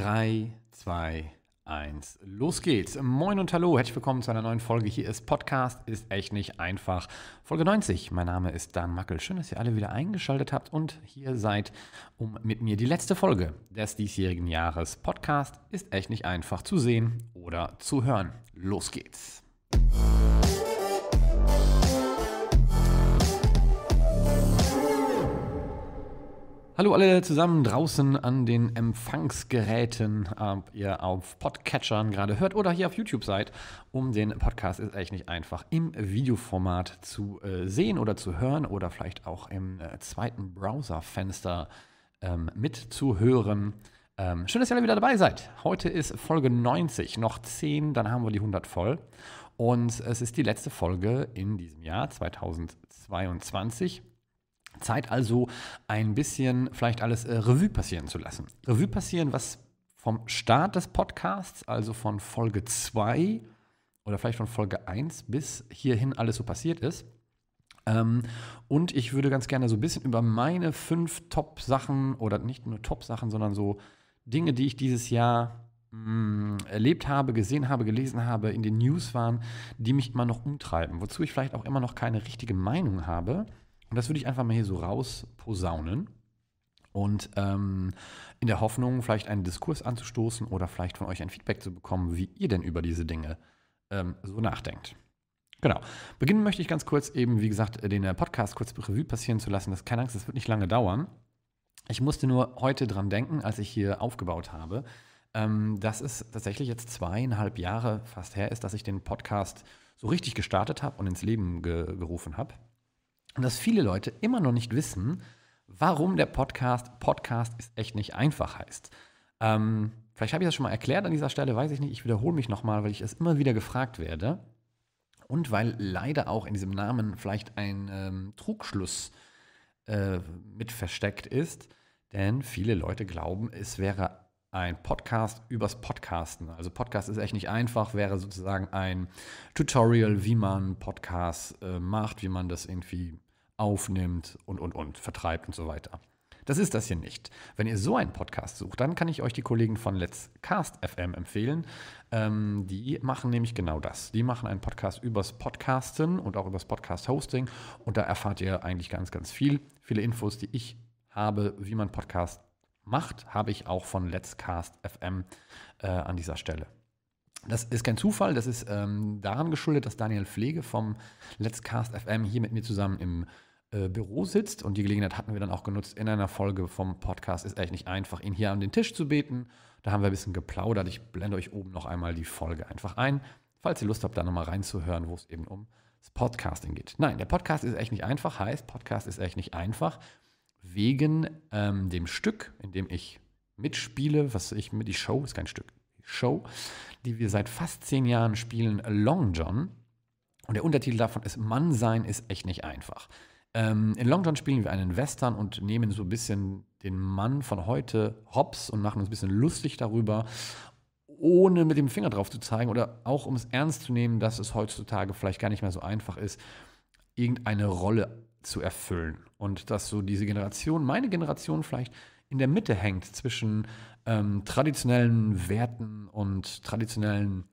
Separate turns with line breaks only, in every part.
3, 2, 1. Los geht's. Moin und hallo. Herzlich willkommen zu einer neuen Folge. Hier ist Podcast. Ist echt nicht einfach. Folge 90. Mein Name ist Dan Mackel. Schön, dass ihr alle wieder eingeschaltet habt und hier seid, um mit mir die letzte Folge des diesjährigen Jahres Podcast ist echt nicht einfach zu sehen oder zu hören. Los geht's. Hallo alle zusammen draußen an den Empfangsgeräten, ob ihr auf Podcatchern gerade hört oder hier auf YouTube seid. Um den Podcast ist eigentlich nicht einfach im Videoformat zu äh, sehen oder zu hören oder vielleicht auch im äh, zweiten Browserfenster ähm, mitzuhören. Ähm, schön, dass ihr alle wieder dabei seid. Heute ist Folge 90, noch 10, dann haben wir die 100 voll. Und es ist die letzte Folge in diesem Jahr 2022. Zeit also ein bisschen vielleicht alles äh, Revue passieren zu lassen. Revue passieren, was vom Start des Podcasts, also von Folge 2 oder vielleicht von Folge 1 bis hierhin alles so passiert ist. Ähm, und ich würde ganz gerne so ein bisschen über meine fünf Top-Sachen oder nicht nur Top-Sachen, sondern so Dinge, die ich dieses Jahr mm, erlebt habe, gesehen habe, gelesen habe, in den News waren, die mich immer noch umtreiben, wozu ich vielleicht auch immer noch keine richtige Meinung habe, und das würde ich einfach mal hier so rausposaunen. Und ähm, in der Hoffnung, vielleicht einen Diskurs anzustoßen oder vielleicht von euch ein Feedback zu bekommen, wie ihr denn über diese Dinge ähm, so nachdenkt. Genau. Beginnen möchte ich ganz kurz eben, wie gesagt, den äh, Podcast kurz Revue passieren zu lassen. Das keine Angst, das wird nicht lange dauern. Ich musste nur heute dran denken, als ich hier aufgebaut habe, ähm, dass es tatsächlich jetzt zweieinhalb Jahre fast her ist, dass ich den Podcast so richtig gestartet habe und ins Leben ge gerufen habe dass viele Leute immer noch nicht wissen, warum der Podcast Podcast ist echt nicht einfach heißt. Ähm, vielleicht habe ich das schon mal erklärt an dieser Stelle, weiß ich nicht. Ich wiederhole mich nochmal, weil ich es immer wieder gefragt werde. Und weil leider auch in diesem Namen vielleicht ein ähm, Trugschluss äh, mit versteckt ist. Denn viele Leute glauben, es wäre ein Podcast übers Podcasten. Also Podcast ist echt nicht einfach, wäre sozusagen ein Tutorial, wie man Podcasts äh, macht, wie man das irgendwie aufnimmt und, und, und, vertreibt und so weiter. Das ist das hier nicht. Wenn ihr so einen Podcast sucht, dann kann ich euch die Kollegen von Let's Cast FM empfehlen. Ähm, die machen nämlich genau das. Die machen einen Podcast übers Podcasten und auch übers Podcast-Hosting. Und da erfahrt ihr eigentlich ganz, ganz viel. Viele Infos, die ich habe, wie man Podcast macht, habe ich auch von Let's Cast FM äh, an dieser Stelle. Das ist kein Zufall, das ist ähm, daran geschuldet, dass Daniel Pflege vom Let's Cast FM hier mit mir zusammen im äh, Büro sitzt. Und die Gelegenheit hatten wir dann auch genutzt in einer Folge vom Podcast. Ist echt nicht einfach, ihn hier an den Tisch zu beten. Da haben wir ein bisschen geplaudert. Ich blende euch oben noch einmal die Folge einfach ein, falls ihr Lust habt, da nochmal reinzuhören, wo es eben um das Podcasting geht. Nein, der Podcast ist echt nicht einfach, heißt Podcast ist echt nicht einfach, wegen ähm, dem Stück, in dem ich mitspiele, was ich mit, die Show, ist kein Stück, die Show, die wir seit fast zehn Jahren spielen, Long John. Und der Untertitel davon ist Mann sein ist echt nicht einfach. Ähm, in Long John spielen wir einen Western und nehmen so ein bisschen den Mann von heute hops und machen uns ein bisschen lustig darüber, ohne mit dem Finger drauf zu zeigen oder auch um es ernst zu nehmen, dass es heutzutage vielleicht gar nicht mehr so einfach ist, irgendeine Rolle zu erfüllen. Und dass so diese Generation, meine Generation vielleicht in der Mitte hängt zwischen ähm, traditionellen Werten und traditionellen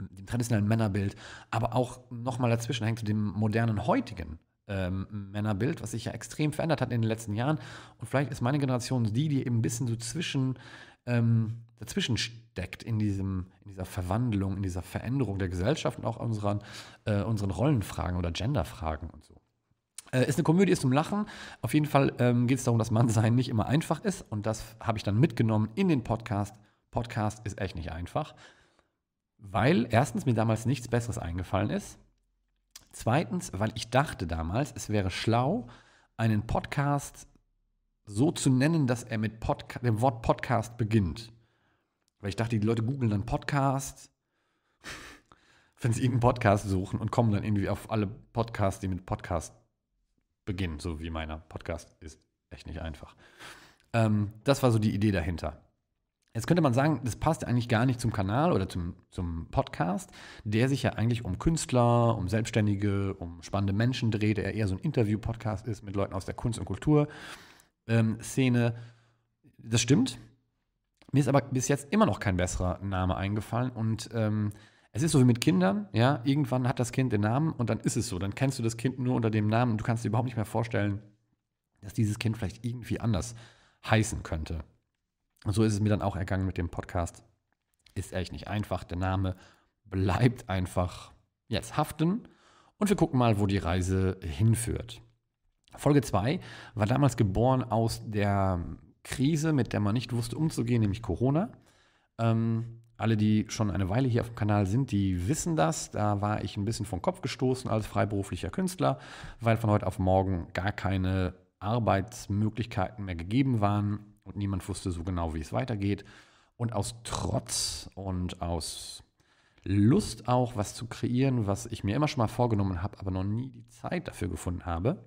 dem traditionellen Männerbild, aber auch nochmal dazwischen hängt zu dem modernen heutigen ähm, Männerbild, was sich ja extrem verändert hat in den letzten Jahren. Und vielleicht ist meine Generation die, die eben ein bisschen so zwischen, ähm, dazwischen steckt in, diesem, in dieser Verwandlung, in dieser Veränderung der Gesellschaft und auch unseren, äh, unseren Rollenfragen oder Genderfragen und so. Äh, ist eine Komödie, ist zum Lachen. Auf jeden Fall ähm, geht es darum, dass Mannsein nicht immer einfach ist. Und das habe ich dann mitgenommen in den Podcast. Podcast ist echt nicht einfach, weil erstens mir damals nichts Besseres eingefallen ist Zweitens, weil ich dachte damals, es wäre schlau, einen Podcast so zu nennen, dass er mit Podca dem Wort Podcast beginnt. Weil ich dachte, die Leute googeln dann Podcast, wenn sie irgendeinen Podcast suchen und kommen dann irgendwie auf alle Podcasts, die mit Podcast beginnen, so wie meiner Podcast ist echt nicht einfach. Ähm, das war so die Idee dahinter. Jetzt könnte man sagen, das passt eigentlich gar nicht zum Kanal oder zum, zum Podcast, der sich ja eigentlich um Künstler, um Selbstständige, um spannende Menschen dreht, der eher so ein Interview-Podcast ist mit Leuten aus der Kunst- und Kulturszene. Ähm, das stimmt. Mir ist aber bis jetzt immer noch kein besserer Name eingefallen und ähm, es ist so wie mit Kindern, ja, irgendwann hat das Kind den Namen und dann ist es so, dann kennst du das Kind nur unter dem Namen und du kannst dir überhaupt nicht mehr vorstellen, dass dieses Kind vielleicht irgendwie anders heißen könnte so ist es mir dann auch ergangen mit dem Podcast. Ist echt nicht einfach. Der Name bleibt einfach jetzt haften und wir gucken mal, wo die Reise hinführt. Folge 2 war damals geboren aus der Krise, mit der man nicht wusste umzugehen, nämlich Corona. Ähm, alle, die schon eine Weile hier auf dem Kanal sind, die wissen das. Da war ich ein bisschen vom Kopf gestoßen als freiberuflicher Künstler, weil von heute auf morgen gar keine Arbeitsmöglichkeiten mehr gegeben waren und niemand wusste so genau, wie es weitergeht. Und aus Trotz und aus Lust auch, was zu kreieren, was ich mir immer schon mal vorgenommen habe, aber noch nie die Zeit dafür gefunden habe,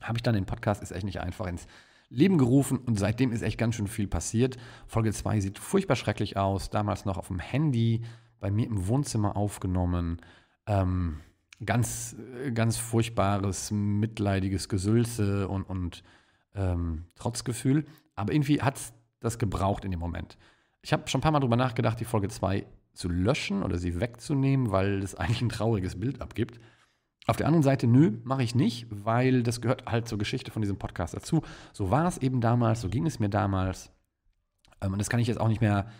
habe ich dann den Podcast Ist echt nicht einfach ins Leben gerufen und seitdem ist echt ganz schön viel passiert. Folge 2 sieht furchtbar schrecklich aus, damals noch auf dem Handy, bei mir im Wohnzimmer aufgenommen. Ähm, ganz, ganz furchtbares, mitleidiges Gesülze und, und ähm, Trotzgefühl. Aber irgendwie hat es das gebraucht in dem Moment. Ich habe schon ein paar Mal drüber nachgedacht, die Folge 2 zu löschen oder sie wegzunehmen, weil es eigentlich ein trauriges Bild abgibt. Auf der anderen Seite, nö, mache ich nicht, weil das gehört halt zur Geschichte von diesem Podcast dazu. So war es eben damals, so ging es mir damals. Ähm, und das kann ich jetzt auch nicht mehr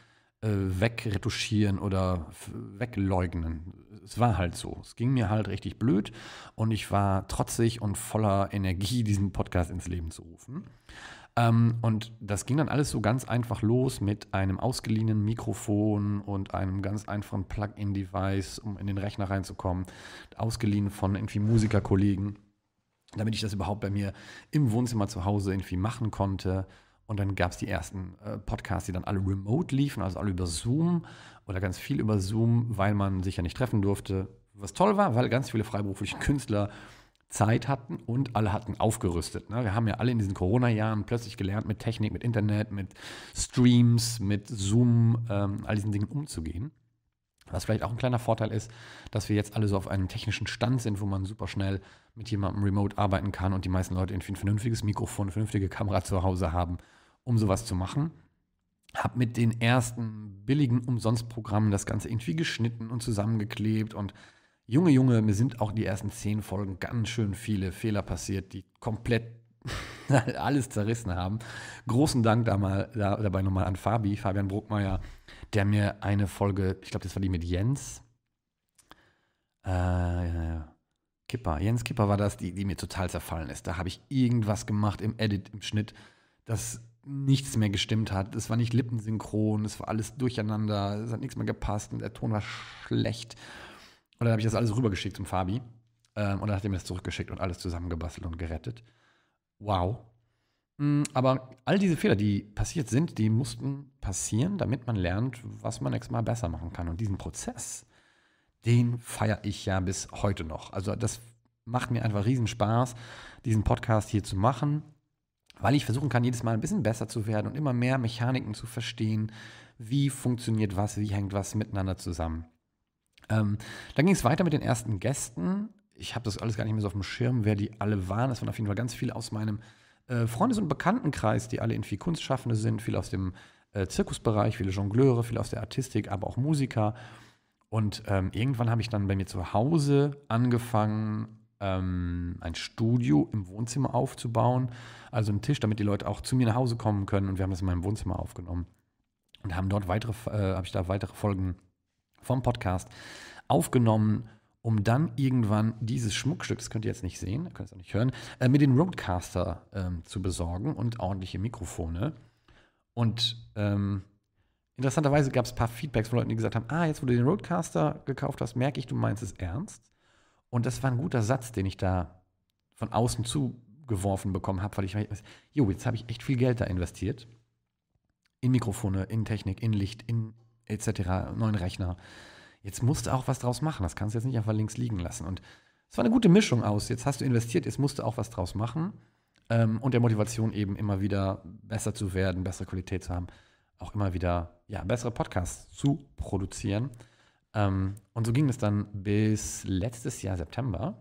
äh, wegretuschieren oder wegleugnen. Es war halt so. Es ging mir halt richtig blöd und ich war trotzig und voller Energie, diesen Podcast ins Leben zu rufen. Ähm, und das ging dann alles so ganz einfach los mit einem ausgeliehenen Mikrofon und einem ganz einfachen Plug-in-Device, um in den Rechner reinzukommen, ausgeliehen von irgendwie Musikerkollegen, damit ich das überhaupt bei mir im Wohnzimmer zu Hause irgendwie machen konnte. Und dann gab es die ersten äh, Podcasts, die dann alle remote liefen, also alle über Zoom oder ganz viel über Zoom, weil man sich ja nicht treffen durfte. Was toll war, weil ganz viele freiberufliche Künstler Zeit hatten und alle hatten aufgerüstet. Ne? Wir haben ja alle in diesen Corona-Jahren plötzlich gelernt, mit Technik, mit Internet, mit Streams, mit Zoom, ähm, all diesen Dingen umzugehen. Was vielleicht auch ein kleiner Vorteil ist, dass wir jetzt alle so auf einem technischen Stand sind, wo man super schnell mit jemandem remote arbeiten kann und die meisten Leute irgendwie ein vernünftiges Mikrofon, eine vernünftige Kamera zu Hause haben, um sowas zu machen. Hab mit den ersten billigen Umsonstprogrammen das Ganze irgendwie geschnitten und zusammengeklebt und Junge, Junge, mir sind auch die ersten zehn Folgen ganz schön viele Fehler passiert, die komplett alles zerrissen haben. Großen Dank da mal, da, dabei nochmal an Fabi, Fabian Bruckmeier, der mir eine Folge, ich glaube, das war die mit Jens. Äh, Kipper, Jens Kipper war das, die, die mir total zerfallen ist. Da habe ich irgendwas gemacht im Edit, im Schnitt, das nichts mehr gestimmt hat. Es war nicht lippensynchron, es war alles durcheinander, es hat nichts mehr gepasst und der Ton war schlecht. Und dann habe ich das alles rübergeschickt zum Fabi. Ähm, und dann hat er mir das zurückgeschickt und alles zusammengebastelt und gerettet. Wow. Mm, aber all diese Fehler, die passiert sind, die mussten passieren, damit man lernt, was man nächstes Mal besser machen kann. Und diesen Prozess, den feiere ich ja bis heute noch. Also das macht mir einfach riesen Spaß, diesen Podcast hier zu machen, weil ich versuchen kann, jedes Mal ein bisschen besser zu werden und immer mehr Mechaniken zu verstehen, wie funktioniert was, wie hängt was miteinander zusammen. Ähm, dann ging es weiter mit den ersten Gästen. Ich habe das alles gar nicht mehr so auf dem Schirm, wer die alle waren. Es waren auf jeden Fall ganz viele aus meinem äh, Freundes- und Bekanntenkreis, die alle in viel Kunstschaffende sind, viele aus dem äh, Zirkusbereich, viele Jongleure, viele aus der Artistik, aber auch Musiker. Und ähm, irgendwann habe ich dann bei mir zu Hause angefangen, ähm, ein Studio im Wohnzimmer aufzubauen, also einen Tisch, damit die Leute auch zu mir nach Hause kommen können. Und wir haben das in meinem Wohnzimmer aufgenommen und haben dort weitere, äh, habe ich da weitere Folgen vom Podcast aufgenommen, um dann irgendwann dieses Schmuckstück, das könnt ihr jetzt nicht sehen, könnt ihr es auch nicht hören, äh, mit den Roadcaster ähm, zu besorgen und ordentliche Mikrofone. Und ähm, interessanterweise gab es ein paar Feedbacks von Leuten, die gesagt haben, ah, jetzt wo du den Roadcaster gekauft hast, merke ich, du meinst es ernst. Und das war ein guter Satz, den ich da von außen zugeworfen bekommen habe, weil ich weiß, jo, jetzt habe ich echt viel Geld da investiert. In Mikrofone, in Technik, in Licht, in etc., neuen Rechner. Jetzt musst du auch was draus machen. Das kannst du jetzt nicht einfach links liegen lassen. Und es war eine gute Mischung aus. Jetzt hast du investiert, jetzt musst du auch was draus machen. Ähm, und der Motivation eben immer wieder besser zu werden, bessere Qualität zu haben, auch immer wieder ja, bessere Podcasts zu produzieren. Ähm, und so ging es dann bis letztes Jahr September,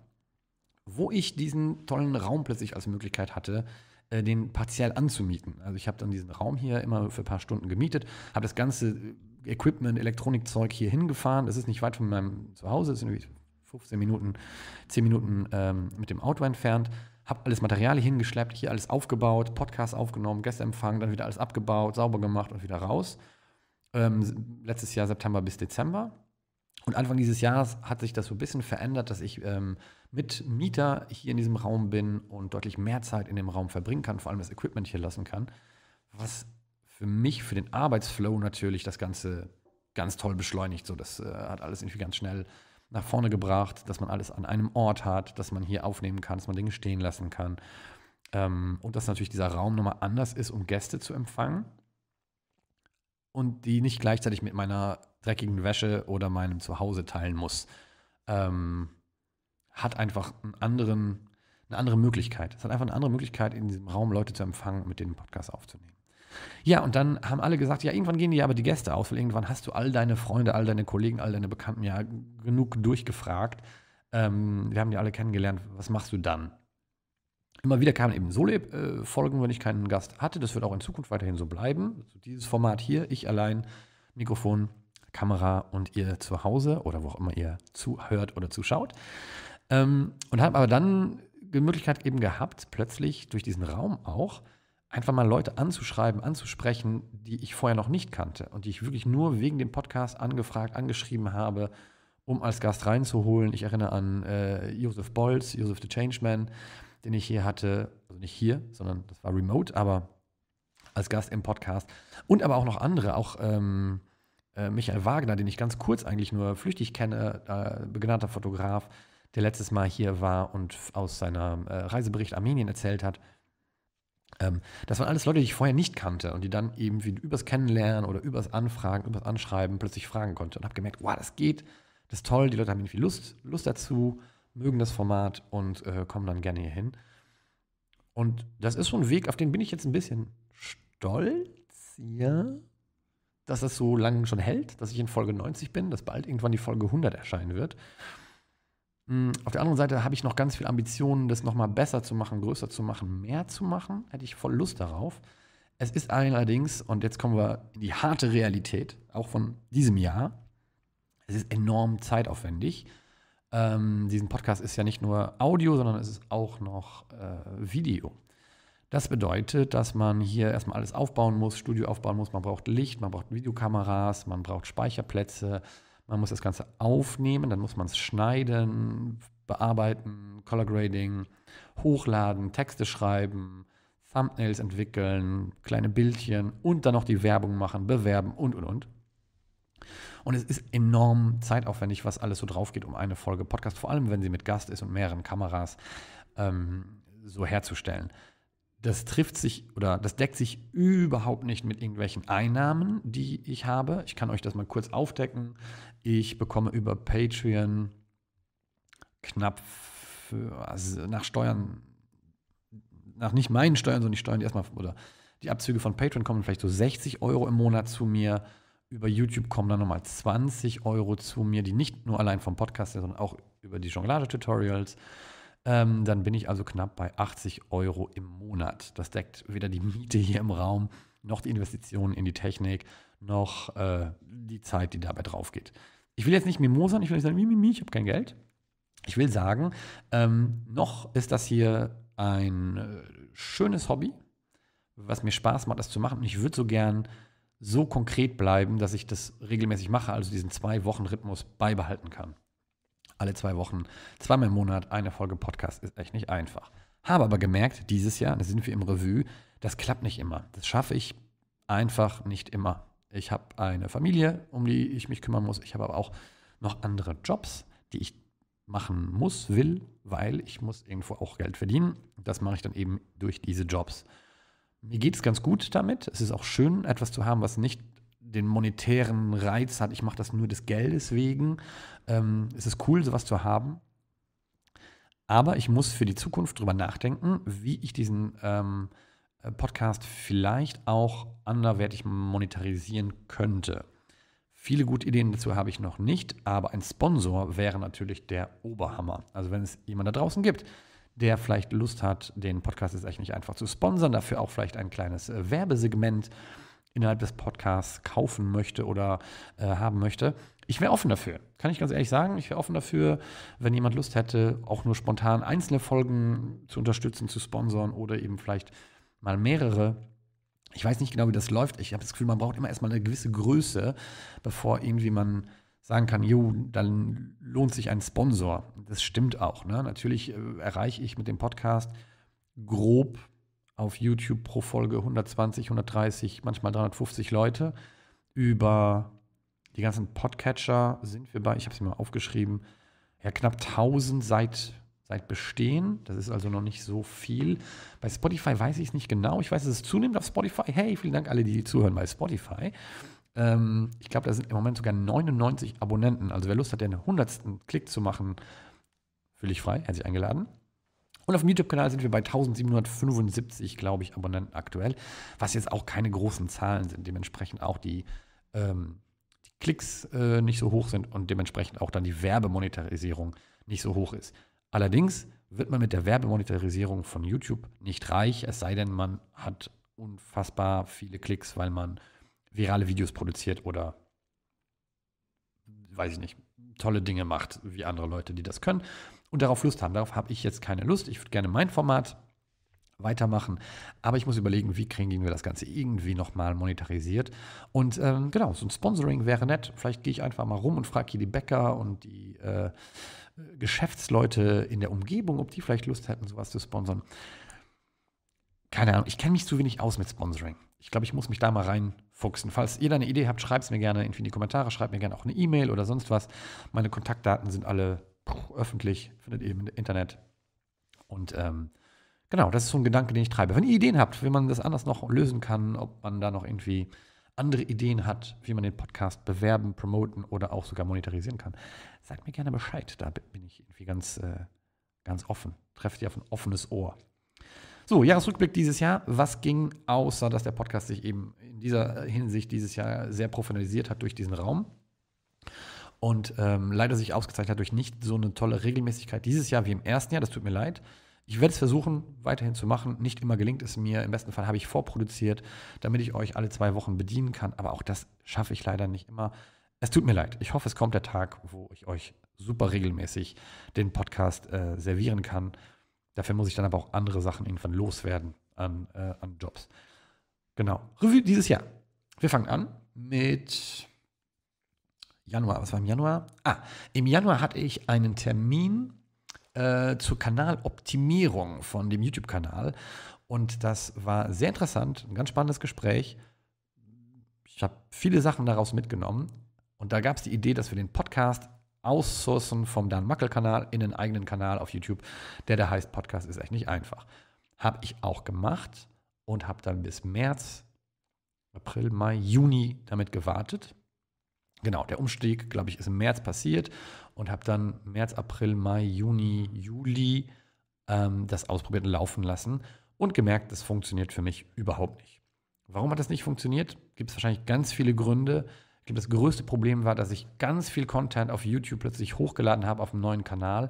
wo ich diesen tollen Raum plötzlich als Möglichkeit hatte, äh, den partiell anzumieten. Also ich habe dann diesen Raum hier immer für ein paar Stunden gemietet, habe das Ganze Equipment, Elektronikzeug hier hingefahren. Das ist nicht weit von meinem Zuhause, das sind irgendwie 15 Minuten, 10 Minuten ähm, mit dem Auto entfernt. Habe alles Material hingeschleppt, hier alles aufgebaut, Podcast aufgenommen, Gäste empfangen, dann wieder alles abgebaut, sauber gemacht und wieder raus. Ähm, letztes Jahr September bis Dezember. Und Anfang dieses Jahres hat sich das so ein bisschen verändert, dass ich ähm, mit Mieter hier in diesem Raum bin und deutlich mehr Zeit in dem Raum verbringen kann, vor allem das Equipment hier lassen kann, was für mich, für den Arbeitsflow natürlich das Ganze ganz toll beschleunigt. So, das äh, hat alles irgendwie ganz schnell nach vorne gebracht, dass man alles an einem Ort hat, dass man hier aufnehmen kann, dass man Dinge stehen lassen kann. Ähm, und dass natürlich dieser Raum nochmal anders ist, um Gäste zu empfangen. Und die nicht gleichzeitig mit meiner dreckigen Wäsche oder meinem Zuhause teilen muss. Ähm, hat einfach einen anderen, eine andere Möglichkeit. Es hat einfach eine andere Möglichkeit, in diesem Raum Leute zu empfangen und mit denen einen Podcast aufzunehmen. Ja, und dann haben alle gesagt, ja, irgendwann gehen die aber die Gäste aus, weil irgendwann hast du all deine Freunde, all deine Kollegen, all deine Bekannten ja genug durchgefragt. Ähm, wir haben die alle kennengelernt, was machst du dann? Immer wieder kamen eben Solo-Folgen, äh, wenn ich keinen Gast hatte. Das wird auch in Zukunft weiterhin so bleiben. Also dieses Format hier, ich allein, Mikrofon, Kamera und ihr zu Hause oder wo auch immer ihr zuhört oder zuschaut. Ähm, und haben aber dann die Möglichkeit eben gehabt, plötzlich durch diesen Raum auch einfach mal Leute anzuschreiben, anzusprechen, die ich vorher noch nicht kannte und die ich wirklich nur wegen dem Podcast angefragt, angeschrieben habe, um als Gast reinzuholen. Ich erinnere an äh, Josef Bolz, Josef the Changeman, den ich hier hatte, also nicht hier, sondern das war remote, aber als Gast im Podcast. Und aber auch noch andere, auch ähm, äh, Michael Wagner, den ich ganz kurz eigentlich nur flüchtig kenne, äh, begnater Fotograf, der letztes Mal hier war und aus seinem äh, Reisebericht Armenien erzählt hat. Ähm, das waren alles Leute, die ich vorher nicht kannte und die dann eben wie übers Kennenlernen oder übers Anfragen, übers Anschreiben plötzlich fragen konnte und habe gemerkt, wow, das geht, das ist toll, die Leute haben irgendwie Lust, Lust dazu, mögen das Format und äh, kommen dann gerne hier hin. Und das ist so ein Weg, auf den bin ich jetzt ein bisschen stolz, ja, dass das so lange schon hält, dass ich in Folge 90 bin, dass bald irgendwann die Folge 100 erscheinen wird. Hm, auf der anderen Seite habe ich noch ganz viel Ambitionen, das nochmal besser zu machen, größer zu machen, mehr zu machen. Hätte ich voll Lust darauf. Es ist allerdings, und jetzt kommen wir in die harte Realität, auch von diesem Jahr, es ist enorm zeitaufwendig. Ähm, diesen Podcast ist ja nicht nur Audio, sondern es ist auch noch äh, Video. Das bedeutet, dass man hier erstmal alles aufbauen muss, Studio aufbauen muss, man braucht Licht, man braucht Videokameras, man braucht Speicherplätze, man muss das Ganze aufnehmen, dann muss man es schneiden, bearbeiten, Color Grading, hochladen, Texte schreiben, Thumbnails entwickeln, kleine Bildchen und dann noch die Werbung machen, bewerben und und und. Und es ist enorm zeitaufwendig, was alles so drauf geht, um eine Folge Podcast, vor allem wenn sie mit Gast ist und mehreren Kameras ähm, so herzustellen. Das trifft sich oder das deckt sich überhaupt nicht mit irgendwelchen Einnahmen, die ich habe. Ich kann euch das mal kurz aufdecken. Ich bekomme über Patreon knapp für, also nach Steuern, nach nicht meinen Steuern, sondern die Steuern, die erstmal, oder die Abzüge von Patreon kommen vielleicht so 60 Euro im Monat zu mir. Über YouTube kommen dann nochmal 20 Euro zu mir, die nicht nur allein vom Podcast sind, sondern auch über die Jonglage-Tutorials. Ähm, dann bin ich also knapp bei 80 Euro im Monat. Das deckt weder die Miete hier im Raum, noch die Investitionen in die Technik, noch äh, die Zeit, die dabei drauf geht ich will jetzt nicht mimosern, ich will nicht sagen, mimimi, ich habe kein Geld. Ich will sagen, ähm, noch ist das hier ein äh, schönes Hobby, was mir Spaß macht, das zu machen. Und ich würde so gern so konkret bleiben, dass ich das regelmäßig mache, also diesen Zwei-Wochen-Rhythmus beibehalten kann. Alle zwei Wochen, zweimal im Monat, eine Folge Podcast ist echt nicht einfach. Habe aber gemerkt, dieses Jahr, da sind wir im Revue, das klappt nicht immer. Das schaffe ich einfach nicht immer. Ich habe eine Familie, um die ich mich kümmern muss. Ich habe aber auch noch andere Jobs, die ich machen muss, will, weil ich muss irgendwo auch Geld verdienen. Das mache ich dann eben durch diese Jobs. Mir geht es ganz gut damit. Es ist auch schön, etwas zu haben, was nicht den monetären Reiz hat. Ich mache das nur des Geldes wegen. Ähm, es ist cool, sowas zu haben. Aber ich muss für die Zukunft drüber nachdenken, wie ich diesen ähm, äh, Podcast vielleicht auch anderwertig monetarisieren könnte. Viele gute Ideen dazu habe ich noch nicht, aber ein Sponsor wäre natürlich der Oberhammer. Also wenn es jemanden da draußen gibt, der vielleicht Lust hat, den Podcast jetzt echt nicht einfach zu sponsern, dafür auch vielleicht ein kleines äh, Werbesegment innerhalb des Podcasts kaufen möchte oder äh, haben möchte. Ich wäre offen dafür, kann ich ganz ehrlich sagen. Ich wäre offen dafür, wenn jemand Lust hätte, auch nur spontan einzelne Folgen zu unterstützen, zu sponsern oder eben vielleicht mal mehrere. Ich weiß nicht genau, wie das läuft. Ich habe das Gefühl, man braucht immer erstmal eine gewisse Größe, bevor irgendwie man sagen kann, jo, dann lohnt sich ein Sponsor. Das stimmt auch. Ne? Natürlich äh, erreiche ich mit dem Podcast grob auf YouTube pro Folge 120, 130, manchmal 350 Leute. Über die ganzen Podcatcher sind wir bei, ich habe es mir mal aufgeschrieben, ja, knapp 1000 seit Seit Bestehen, das ist also noch nicht so viel. Bei Spotify weiß ich es nicht genau. Ich weiß, dass es zunimmt auf Spotify. Hey, vielen Dank alle, die zuhören bei Spotify. Ähm, ich glaube, da sind im Moment sogar 99 Abonnenten. Also wer Lust hat, den 100. Klick zu machen, ich frei, herzlich eingeladen. Und auf dem YouTube-Kanal sind wir bei 1775, glaube ich, Abonnenten aktuell, was jetzt auch keine großen Zahlen sind. Dementsprechend auch die, ähm, die Klicks äh, nicht so hoch sind und dementsprechend auch dann die Werbemonetarisierung nicht so hoch ist. Allerdings wird man mit der Werbemonetarisierung von YouTube nicht reich, es sei denn, man hat unfassbar viele Klicks, weil man virale Videos produziert oder weiß ich nicht, tolle Dinge macht, wie andere Leute, die das können und darauf Lust haben. Darauf habe ich jetzt keine Lust. Ich würde gerne mein Format weitermachen. Aber ich muss überlegen, wie kriegen wir das Ganze irgendwie nochmal monetarisiert. Und ähm, genau, so ein Sponsoring wäre nett. Vielleicht gehe ich einfach mal rum und frage hier die Bäcker und die äh, Geschäftsleute in der Umgebung, ob die vielleicht Lust hätten, sowas zu sponsern. Keine Ahnung, ich kenne mich zu wenig aus mit Sponsoring. Ich glaube, ich muss mich da mal reinfuchsen. Falls ihr da eine Idee habt, schreibt es mir gerne in die Kommentare, schreibt mir gerne auch eine E-Mail oder sonst was. Meine Kontaktdaten sind alle öffentlich, findet ihr im Internet. Und ähm, genau, das ist so ein Gedanke, den ich treibe. Wenn ihr Ideen habt, wie man das anders noch lösen kann, ob man da noch irgendwie andere Ideen hat, wie man den Podcast bewerben, promoten oder auch sogar monetarisieren kann, sagt mir gerne Bescheid. Da bin ich irgendwie ganz, äh, ganz offen. Trefft ihr auf ein offenes Ohr. So, Jahresrückblick dieses Jahr. Was ging, außer dass der Podcast sich eben in dieser äh, Hinsicht dieses Jahr sehr professionalisiert hat durch diesen Raum? und ähm, leider sich ausgezeichnet hat durch nicht so eine tolle Regelmäßigkeit dieses Jahr wie im ersten Jahr. Das tut mir leid. Ich werde es versuchen, weiterhin zu machen. Nicht immer gelingt es mir. Im besten Fall habe ich vorproduziert, damit ich euch alle zwei Wochen bedienen kann. Aber auch das schaffe ich leider nicht immer. Es tut mir leid. Ich hoffe, es kommt der Tag, wo ich euch super regelmäßig den Podcast äh, servieren kann. Dafür muss ich dann aber auch andere Sachen irgendwann loswerden an, äh, an Jobs. Genau. Revue dieses Jahr. Wir fangen an mit Januar. Was war im Januar? Ah, im Januar hatte ich einen Termin äh, zur Kanaloptimierung von dem YouTube-Kanal. Und das war sehr interessant, ein ganz spannendes Gespräch. Ich habe viele Sachen daraus mitgenommen. Und da gab es die Idee, dass wir den Podcast aussourcen vom Dan Mackel-Kanal in den eigenen Kanal auf YouTube, der da heißt Podcast ist echt nicht einfach. Habe ich auch gemacht und habe dann bis März, April, Mai, Juni damit gewartet. Genau, der Umstieg, glaube ich, ist im März passiert und habe dann März, April, Mai, Juni, Juli ähm, das ausprobiert und laufen lassen und gemerkt, das funktioniert für mich überhaupt nicht. Warum hat das nicht funktioniert? Gibt es wahrscheinlich ganz viele Gründe. Ich glaube, das größte Problem war, dass ich ganz viel Content auf YouTube plötzlich hochgeladen habe auf einem neuen Kanal,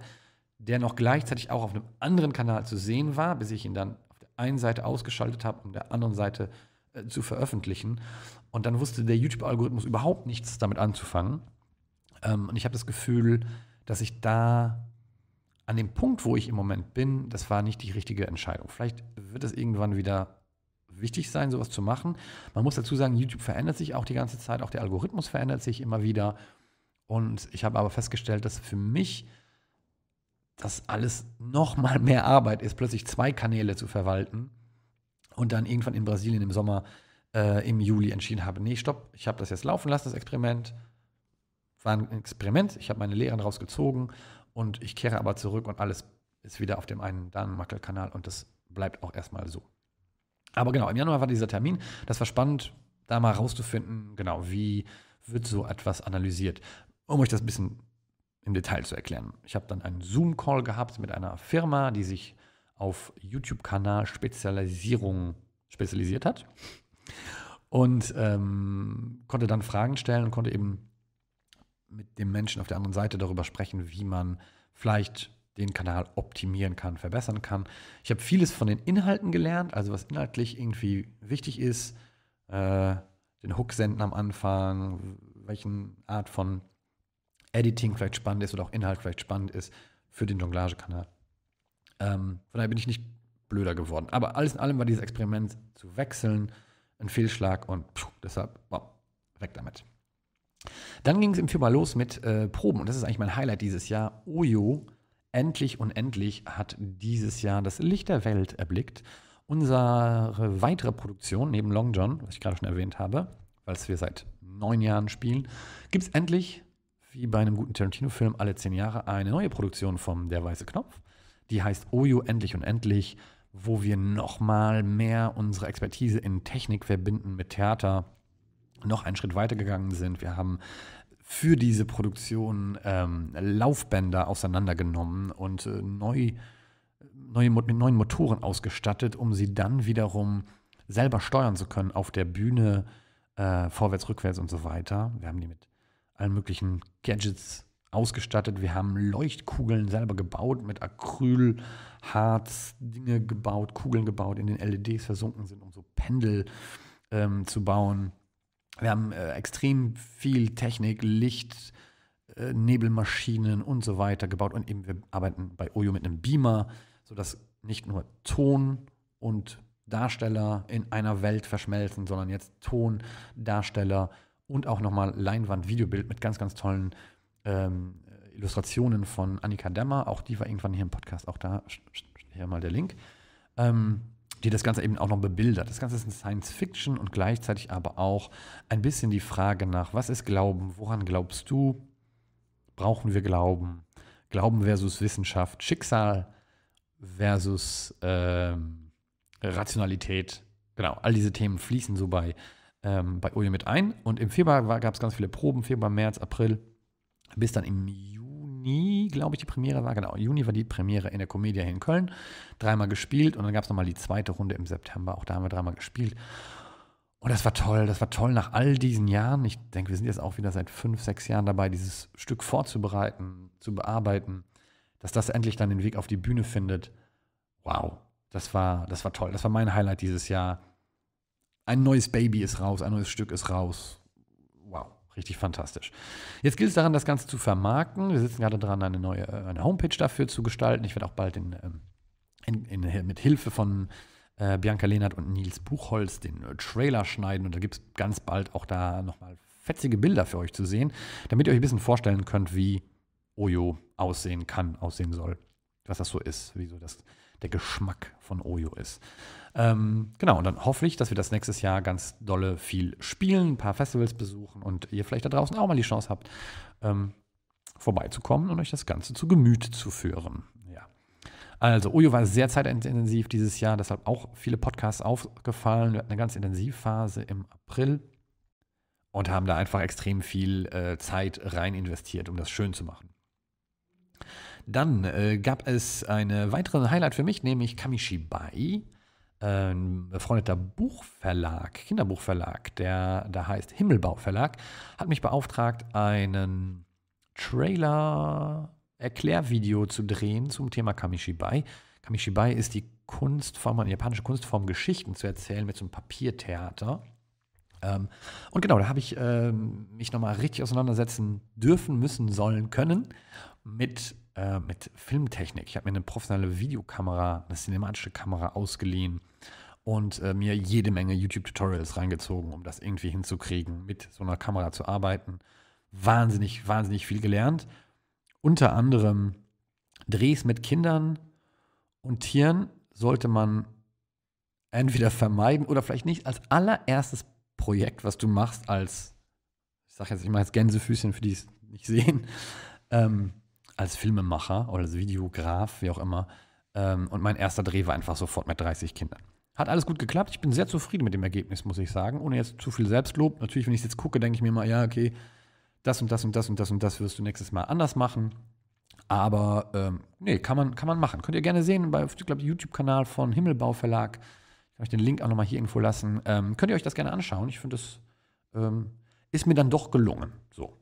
der noch gleichzeitig auch auf einem anderen Kanal zu sehen war, bis ich ihn dann auf der einen Seite ausgeschaltet habe und der anderen Seite äh, zu veröffentlichen. Und dann wusste der YouTube-Algorithmus überhaupt nichts damit anzufangen. Ähm, und ich habe das Gefühl, dass ich da an dem Punkt, wo ich im Moment bin, das war nicht die richtige Entscheidung. Vielleicht wird es irgendwann wieder wichtig sein, sowas zu machen. Man muss dazu sagen, YouTube verändert sich auch die ganze Zeit, auch der Algorithmus verändert sich immer wieder. Und ich habe aber festgestellt, dass für mich das alles noch mal mehr Arbeit ist, plötzlich zwei Kanäle zu verwalten und dann irgendwann in Brasilien im Sommer äh, im Juli entschieden habe, nee, stopp, ich habe das jetzt laufen lassen, das Experiment. War ein Experiment, ich habe meine Lehren rausgezogen und ich kehre aber zurück und alles ist wieder auf dem einen Damen-Mackel-Kanal und das bleibt auch erstmal so. Aber genau, im Januar war dieser Termin. Das war spannend, da mal rauszufinden, genau, wie wird so etwas analysiert. Um euch das ein bisschen im Detail zu erklären. Ich habe dann einen Zoom-Call gehabt mit einer Firma, die sich auf YouTube-Kanal Spezialisierung spezialisiert hat. Und ähm, konnte dann Fragen stellen und konnte eben mit dem Menschen auf der anderen Seite darüber sprechen, wie man vielleicht den Kanal optimieren kann, verbessern kann. Ich habe vieles von den Inhalten gelernt, also was inhaltlich irgendwie wichtig ist, äh, den Hook senden am Anfang, welchen Art von Editing vielleicht spannend ist oder auch Inhalt vielleicht spannend ist für den Jonglage-Kanal. Ähm, von daher bin ich nicht blöder geworden. Aber alles in allem war dieses Experiment zu wechseln, ein Fehlschlag und pff, deshalb wow, weg damit. Dann ging es im Februar los mit äh, Proben und das ist eigentlich mein Highlight dieses Jahr. Ojo, endlich und endlich hat dieses Jahr das Licht der Welt erblickt. Unsere weitere Produktion neben Long John, was ich gerade schon erwähnt habe, weil wir seit neun Jahren spielen, gibt es endlich, wie bei einem guten Tarantino-Film alle zehn Jahre, eine neue Produktion vom Der Weiße Knopf. Die heißt Ojo endlich und endlich wo wir nochmal mehr unsere Expertise in Technik verbinden mit Theater, noch einen Schritt weiter gegangen sind. Wir haben für diese Produktion ähm, Laufbänder auseinandergenommen und äh, neu, neue, mit neuen Motoren ausgestattet, um sie dann wiederum selber steuern zu können auf der Bühne, äh, vorwärts, rückwärts und so weiter. Wir haben die mit allen möglichen Gadgets ausgestattet. Wir haben Leuchtkugeln selber gebaut, mit Acrylharz Dinge gebaut, Kugeln gebaut, in den LEDs versunken sind, um so Pendel ähm, zu bauen. Wir haben äh, extrem viel Technik, Licht, äh, Nebelmaschinen und so weiter gebaut. Und eben, wir arbeiten bei Oyo mit einem Beamer, sodass nicht nur Ton und Darsteller in einer Welt verschmelzen, sondern jetzt Ton, Darsteller und auch nochmal Leinwand, Videobild mit ganz, ganz tollen ähm, Illustrationen von Annika Demmer, auch die war irgendwann hier im Podcast, auch da hier mal der Link, ähm, die das Ganze eben auch noch bebildert. Das Ganze ist ein Science Fiction und gleichzeitig aber auch ein bisschen die Frage nach, was ist Glauben, woran glaubst du, brauchen wir Glauben, Glauben versus Wissenschaft, Schicksal versus ähm, Rationalität, genau, all diese Themen fließen so bei, ähm, bei Oje mit ein. Und im Februar gab es ganz viele Proben, Februar, März, April bis dann im Juni, glaube ich, die Premiere war. Genau, Juni war die Premiere in der Comedia in Köln. Dreimal gespielt und dann gab es nochmal die zweite Runde im September. Auch da haben wir dreimal gespielt. Und das war toll, das war toll nach all diesen Jahren. Ich denke, wir sind jetzt auch wieder seit fünf, sechs Jahren dabei, dieses Stück vorzubereiten, zu bearbeiten, dass das endlich dann den Weg auf die Bühne findet. Wow, das war, das war toll. Das war mein Highlight dieses Jahr. Ein neues Baby ist raus, ein neues Stück ist raus. Richtig fantastisch. Jetzt gilt es daran, das Ganze zu vermarkten. Wir sitzen gerade dran, eine neue äh, eine Homepage dafür zu gestalten. Ich werde auch bald in, ähm, in, in, äh, mit Hilfe von äh, Bianca Lehnert und Nils Buchholz den äh, Trailer schneiden. Und da gibt es ganz bald auch da nochmal fetzige Bilder für euch zu sehen, damit ihr euch ein bisschen vorstellen könnt, wie Ojo aussehen kann, aussehen soll. Was das so ist, wieso das der Geschmack von Oyo ist. Ähm, genau, und dann hoffe ich, dass wir das nächstes Jahr ganz dolle viel spielen, ein paar Festivals besuchen und ihr vielleicht da draußen auch mal die Chance habt, ähm, vorbeizukommen und euch das Ganze zu Gemüte zu führen. Ja. Also, Oyo war sehr zeitintensiv dieses Jahr, deshalb auch viele Podcasts aufgefallen. Wir hatten eine ganz Intensivphase im April und haben da einfach extrem viel äh, Zeit rein investiert, um das schön zu machen. Dann äh, gab es eine weitere Highlight für mich, nämlich Kamishibai, äh, ein befreundeter Buchverlag, Kinderbuchverlag, der da heißt Himmelbau Verlag, hat mich beauftragt, einen Trailer Erklärvideo zu drehen zum Thema Kamishibai. Kamishibai ist die Kunstform, eine japanische Kunstform, Geschichten zu erzählen mit so einem Papiertheater. Ähm, und genau, da habe ich ähm, mich nochmal richtig auseinandersetzen dürfen, müssen, sollen, können mit äh, mit Filmtechnik. Ich habe mir eine professionelle Videokamera, eine cinematische Kamera ausgeliehen und äh, mir jede Menge YouTube-Tutorials reingezogen, um das irgendwie hinzukriegen, mit so einer Kamera zu arbeiten. Wahnsinnig, wahnsinnig viel gelernt. Unter anderem Drehs mit Kindern und Tieren sollte man entweder vermeiden oder vielleicht nicht als allererstes Projekt, was du machst, als, ich sage jetzt, ich mache jetzt Gänsefüßchen für die es nicht sehen, ähm, als Filmemacher oder als Videograf, wie auch immer. Ähm, und mein erster Dreh war einfach sofort mit 30 Kindern. Hat alles gut geklappt. Ich bin sehr zufrieden mit dem Ergebnis, muss ich sagen. Ohne jetzt zu viel Selbstlob. Natürlich, wenn ich es jetzt gucke, denke ich mir mal, ja, okay, das und das und das und das und das wirst du nächstes Mal anders machen. Aber ähm, nee, kann man, kann man machen. Könnt ihr gerne sehen bei ich glaub, YouTube-Kanal von Himmelbau Verlag. Ich euch den Link auch nochmal hier irgendwo lassen. Ähm, könnt ihr euch das gerne anschauen. Ich finde, das ähm, ist mir dann doch gelungen. So.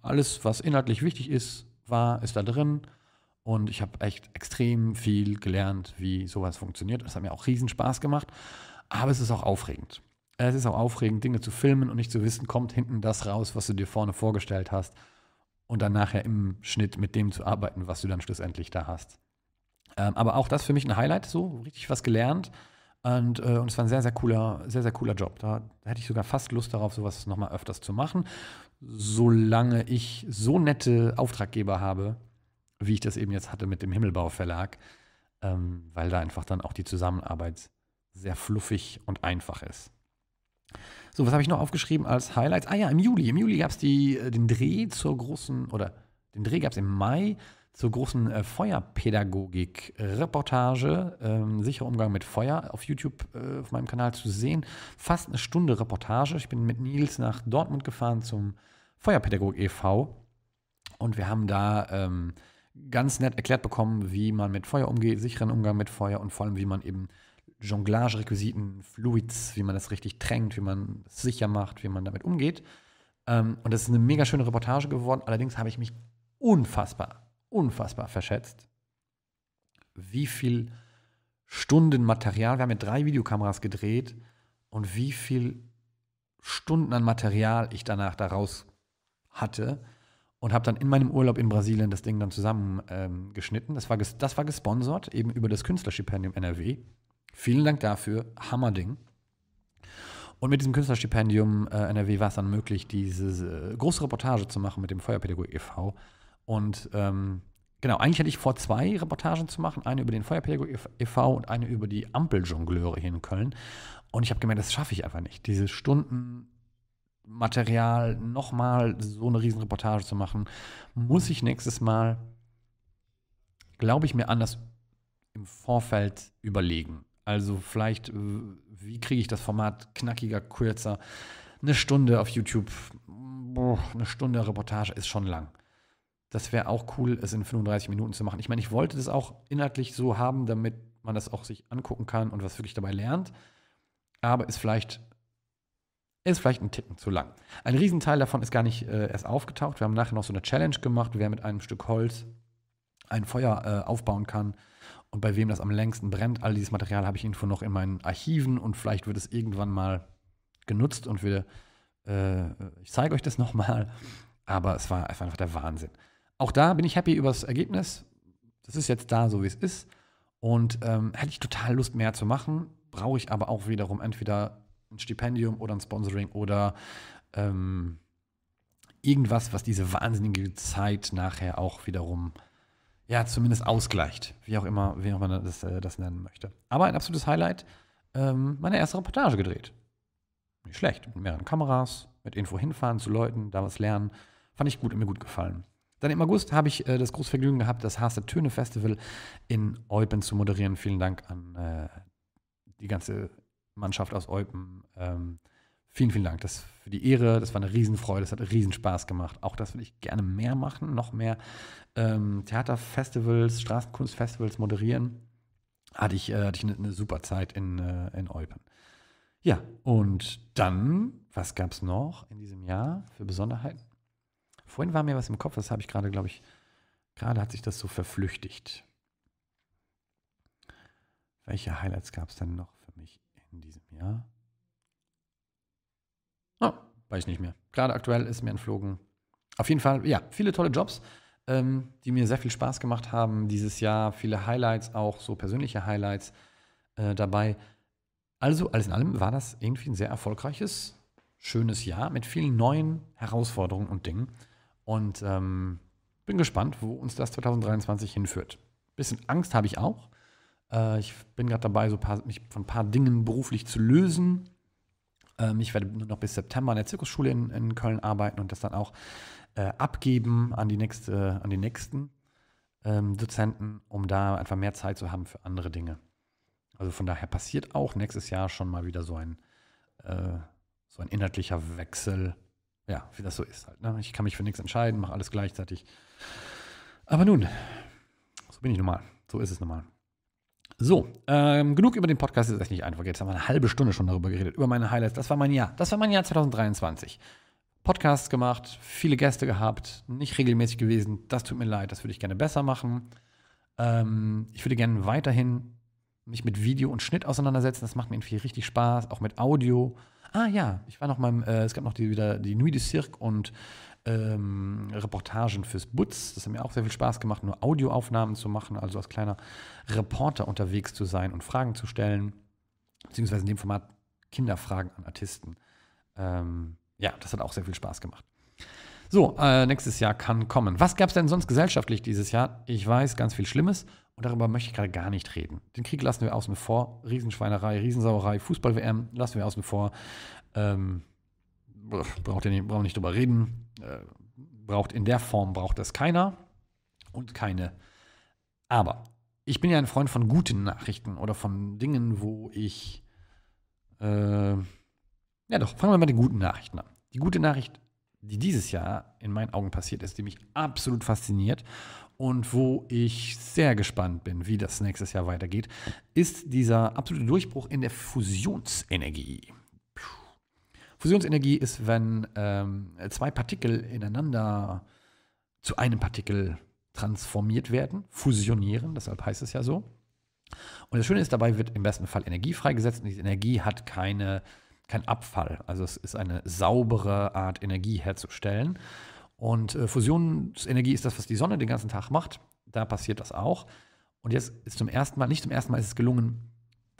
Alles, was inhaltlich wichtig ist, war, ist da drin. Und ich habe echt extrem viel gelernt, wie sowas funktioniert. Das hat mir auch riesen Spaß gemacht. Aber es ist auch aufregend. Es ist auch aufregend, Dinge zu filmen und nicht zu wissen, kommt hinten das raus, was du dir vorne vorgestellt hast. Und dann nachher im Schnitt mit dem zu arbeiten, was du dann schlussendlich da hast. Ähm, aber auch das für mich ein Highlight, so richtig was gelernt. Und, äh, und es war ein sehr, sehr cooler, sehr, sehr cooler Job. Da hätte ich sogar fast Lust darauf, sowas nochmal öfters zu machen solange ich so nette Auftraggeber habe, wie ich das eben jetzt hatte mit dem Himmelbau Verlag, ähm, weil da einfach dann auch die Zusammenarbeit sehr fluffig und einfach ist. So, was habe ich noch aufgeschrieben als Highlights? Ah ja, im Juli. Im Juli gab es äh, den Dreh zur großen, oder den Dreh gab es im Mai zur großen äh, Feuerpädagogik-Reportage. Ähm, sicherer Umgang mit Feuer auf YouTube äh, auf meinem Kanal zu sehen. Fast eine Stunde Reportage. Ich bin mit Nils nach Dortmund gefahren zum Feuerpädagog e.V. Und wir haben da ähm, ganz nett erklärt bekommen, wie man mit Feuer umgeht, sicheren Umgang mit Feuer und vor allem, wie man eben Jonglage-Requisiten, Fluids, wie man das richtig tränkt, wie man es sicher macht, wie man damit umgeht. Ähm, und das ist eine mega schöne Reportage geworden. Allerdings habe ich mich unfassbar, unfassbar verschätzt, wie viel Stunden Material, wir haben mit drei Videokameras gedreht und wie viel Stunden an Material ich danach da daraus hatte und habe dann in meinem Urlaub in Brasilien das Ding dann zusammengeschnitten. Ähm, das, war das war gesponsert, eben über das Künstlerstipendium NRW. Vielen Dank dafür, Hammerding. Und mit diesem Künstlerstipendium äh, NRW war es dann möglich, diese äh, große Reportage zu machen mit dem Feuerpädagogik e.V. Und ähm, genau, eigentlich hatte ich vor, zwei Reportagen zu machen: eine über den Feuerpädagogik e.V. E und eine über die Ampeljongleure hier in Köln. Und ich habe gemerkt, das schaffe ich einfach nicht. Diese Stunden Material, nochmal so eine Riesenreportage zu machen, muss ich nächstes Mal, glaube ich, mir anders im Vorfeld überlegen. Also vielleicht, wie kriege ich das Format knackiger, kürzer? Eine Stunde auf YouTube, boah, eine Stunde Reportage ist schon lang. Das wäre auch cool, es in 35 Minuten zu machen. Ich meine, ich wollte das auch inhaltlich so haben, damit man das auch sich angucken kann und was wirklich dabei lernt. Aber ist vielleicht ist vielleicht ein Ticken zu lang. Ein Riesenteil davon ist gar nicht äh, erst aufgetaucht. Wir haben nachher noch so eine Challenge gemacht, wer mit einem Stück Holz ein Feuer äh, aufbauen kann und bei wem das am längsten brennt. All dieses Material habe ich irgendwo noch in meinen Archiven und vielleicht wird es irgendwann mal genutzt und wir, äh, ich zeige euch das nochmal. Aber es war, es war einfach der Wahnsinn. Auch da bin ich happy über das Ergebnis. Das ist jetzt da, so wie es ist. Und ähm, hätte ich total Lust, mehr zu machen, brauche ich aber auch wiederum entweder ein Stipendium oder ein Sponsoring oder ähm, irgendwas, was diese wahnsinnige Zeit nachher auch wiederum ja, zumindest ausgleicht, wie auch immer, wie auch immer man das, äh, das nennen möchte. Aber ein absolutes Highlight, ähm, meine erste Reportage gedreht. Nicht schlecht, mit mehreren Kameras, mit Info hinfahren zu Leuten, da was lernen. Fand ich gut, und mir gut gefallen. Dann im August habe ich äh, das große Vergnügen gehabt, das Haase Töne Festival in Eupen zu moderieren. Vielen Dank an äh, die ganze Mannschaft aus Eupen. Ähm, vielen, vielen Dank das für die Ehre. Das war eine Riesenfreude. Das hat riesen Spaß gemacht. Auch das würde ich gerne mehr machen. Noch mehr ähm, Theaterfestivals, Straßenkunstfestivals moderieren. Hatte ich, äh, hatte ich eine, eine, super Zeit in, äh, in Eupen. Ja, und dann, was gab es noch in diesem Jahr für Besonderheiten? Vorhin war mir was im Kopf, das habe ich gerade, glaube ich, gerade hat sich das so verflüchtigt. Welche Highlights gab es denn noch in diesem Jahr? Ah, weiß ich nicht mehr. Gerade aktuell ist mir entflogen. Auf jeden Fall, ja, viele tolle Jobs, ähm, die mir sehr viel Spaß gemacht haben dieses Jahr. Viele Highlights, auch so persönliche Highlights äh, dabei. Also, alles in allem war das irgendwie ein sehr erfolgreiches, schönes Jahr mit vielen neuen Herausforderungen und Dingen. Und ähm, bin gespannt, wo uns das 2023 hinführt. Bisschen Angst habe ich auch, äh, ich bin gerade dabei, so paar, mich von ein paar Dingen beruflich zu lösen. Ähm, ich werde nur noch bis September an der Zirkusschule in, in Köln arbeiten und das dann auch äh, abgeben an, die nächste, an den nächsten ähm, Dozenten, um da einfach mehr Zeit zu haben für andere Dinge. Also von daher passiert auch nächstes Jahr schon mal wieder so ein, äh, so ein inhaltlicher Wechsel. Ja, wie das so ist halt. Ne? Ich kann mich für nichts entscheiden, mache alles gleichzeitig. Aber nun, so bin ich normal. So ist es normal. So, ähm, genug über den Podcast ist echt nicht einfach. Jetzt haben wir eine halbe Stunde schon darüber geredet, über meine Highlights. Das war mein Jahr. Das war mein Jahr 2023. Podcasts gemacht, viele Gäste gehabt, nicht regelmäßig gewesen. Das tut mir leid, das würde ich gerne besser machen. Ähm, ich würde gerne weiterhin mich mit Video und Schnitt auseinandersetzen. Das macht mir irgendwie richtig Spaß, auch mit Audio. Ah ja, ich war noch mal, äh, es gab noch die, wieder die Nuit du Cirque und ähm, Reportagen fürs Butz. Das hat mir auch sehr viel Spaß gemacht, nur Audioaufnahmen zu machen, also als kleiner Reporter unterwegs zu sein und Fragen zu stellen, beziehungsweise in dem Format Kinderfragen an Artisten. Ähm, ja, das hat auch sehr viel Spaß gemacht. So, äh, nächstes Jahr kann kommen. Was gab es denn sonst gesellschaftlich dieses Jahr? Ich weiß, ganz viel Schlimmes und darüber möchte ich gerade gar nicht reden. Den Krieg lassen wir außen vor. Riesenschweinerei, Riesensauerei, Fußball-WM lassen wir außen vor. Ähm, braucht ihr nicht, braucht nicht drüber reden. Äh, braucht in der Form braucht das keiner und keine. Aber ich bin ja ein Freund von guten Nachrichten oder von Dingen, wo ich äh, ja doch, fangen wir mal mit den guten Nachrichten an. Die gute Nachricht, die dieses Jahr in meinen Augen passiert ist, die mich absolut fasziniert und wo ich sehr gespannt bin, wie das nächstes Jahr weitergeht, ist dieser absolute Durchbruch in der Fusionsenergie. Fusionsenergie ist, wenn ähm, zwei Partikel ineinander zu einem Partikel transformiert werden, fusionieren, deshalb heißt es ja so. Und das Schöne ist, dabei wird im besten Fall Energie freigesetzt und diese Energie hat keinen kein Abfall. Also es ist eine saubere Art, Energie herzustellen. Und äh, Fusionsenergie ist das, was die Sonne den ganzen Tag macht. Da passiert das auch. Und jetzt ist zum ersten Mal, nicht zum ersten Mal ist es gelungen,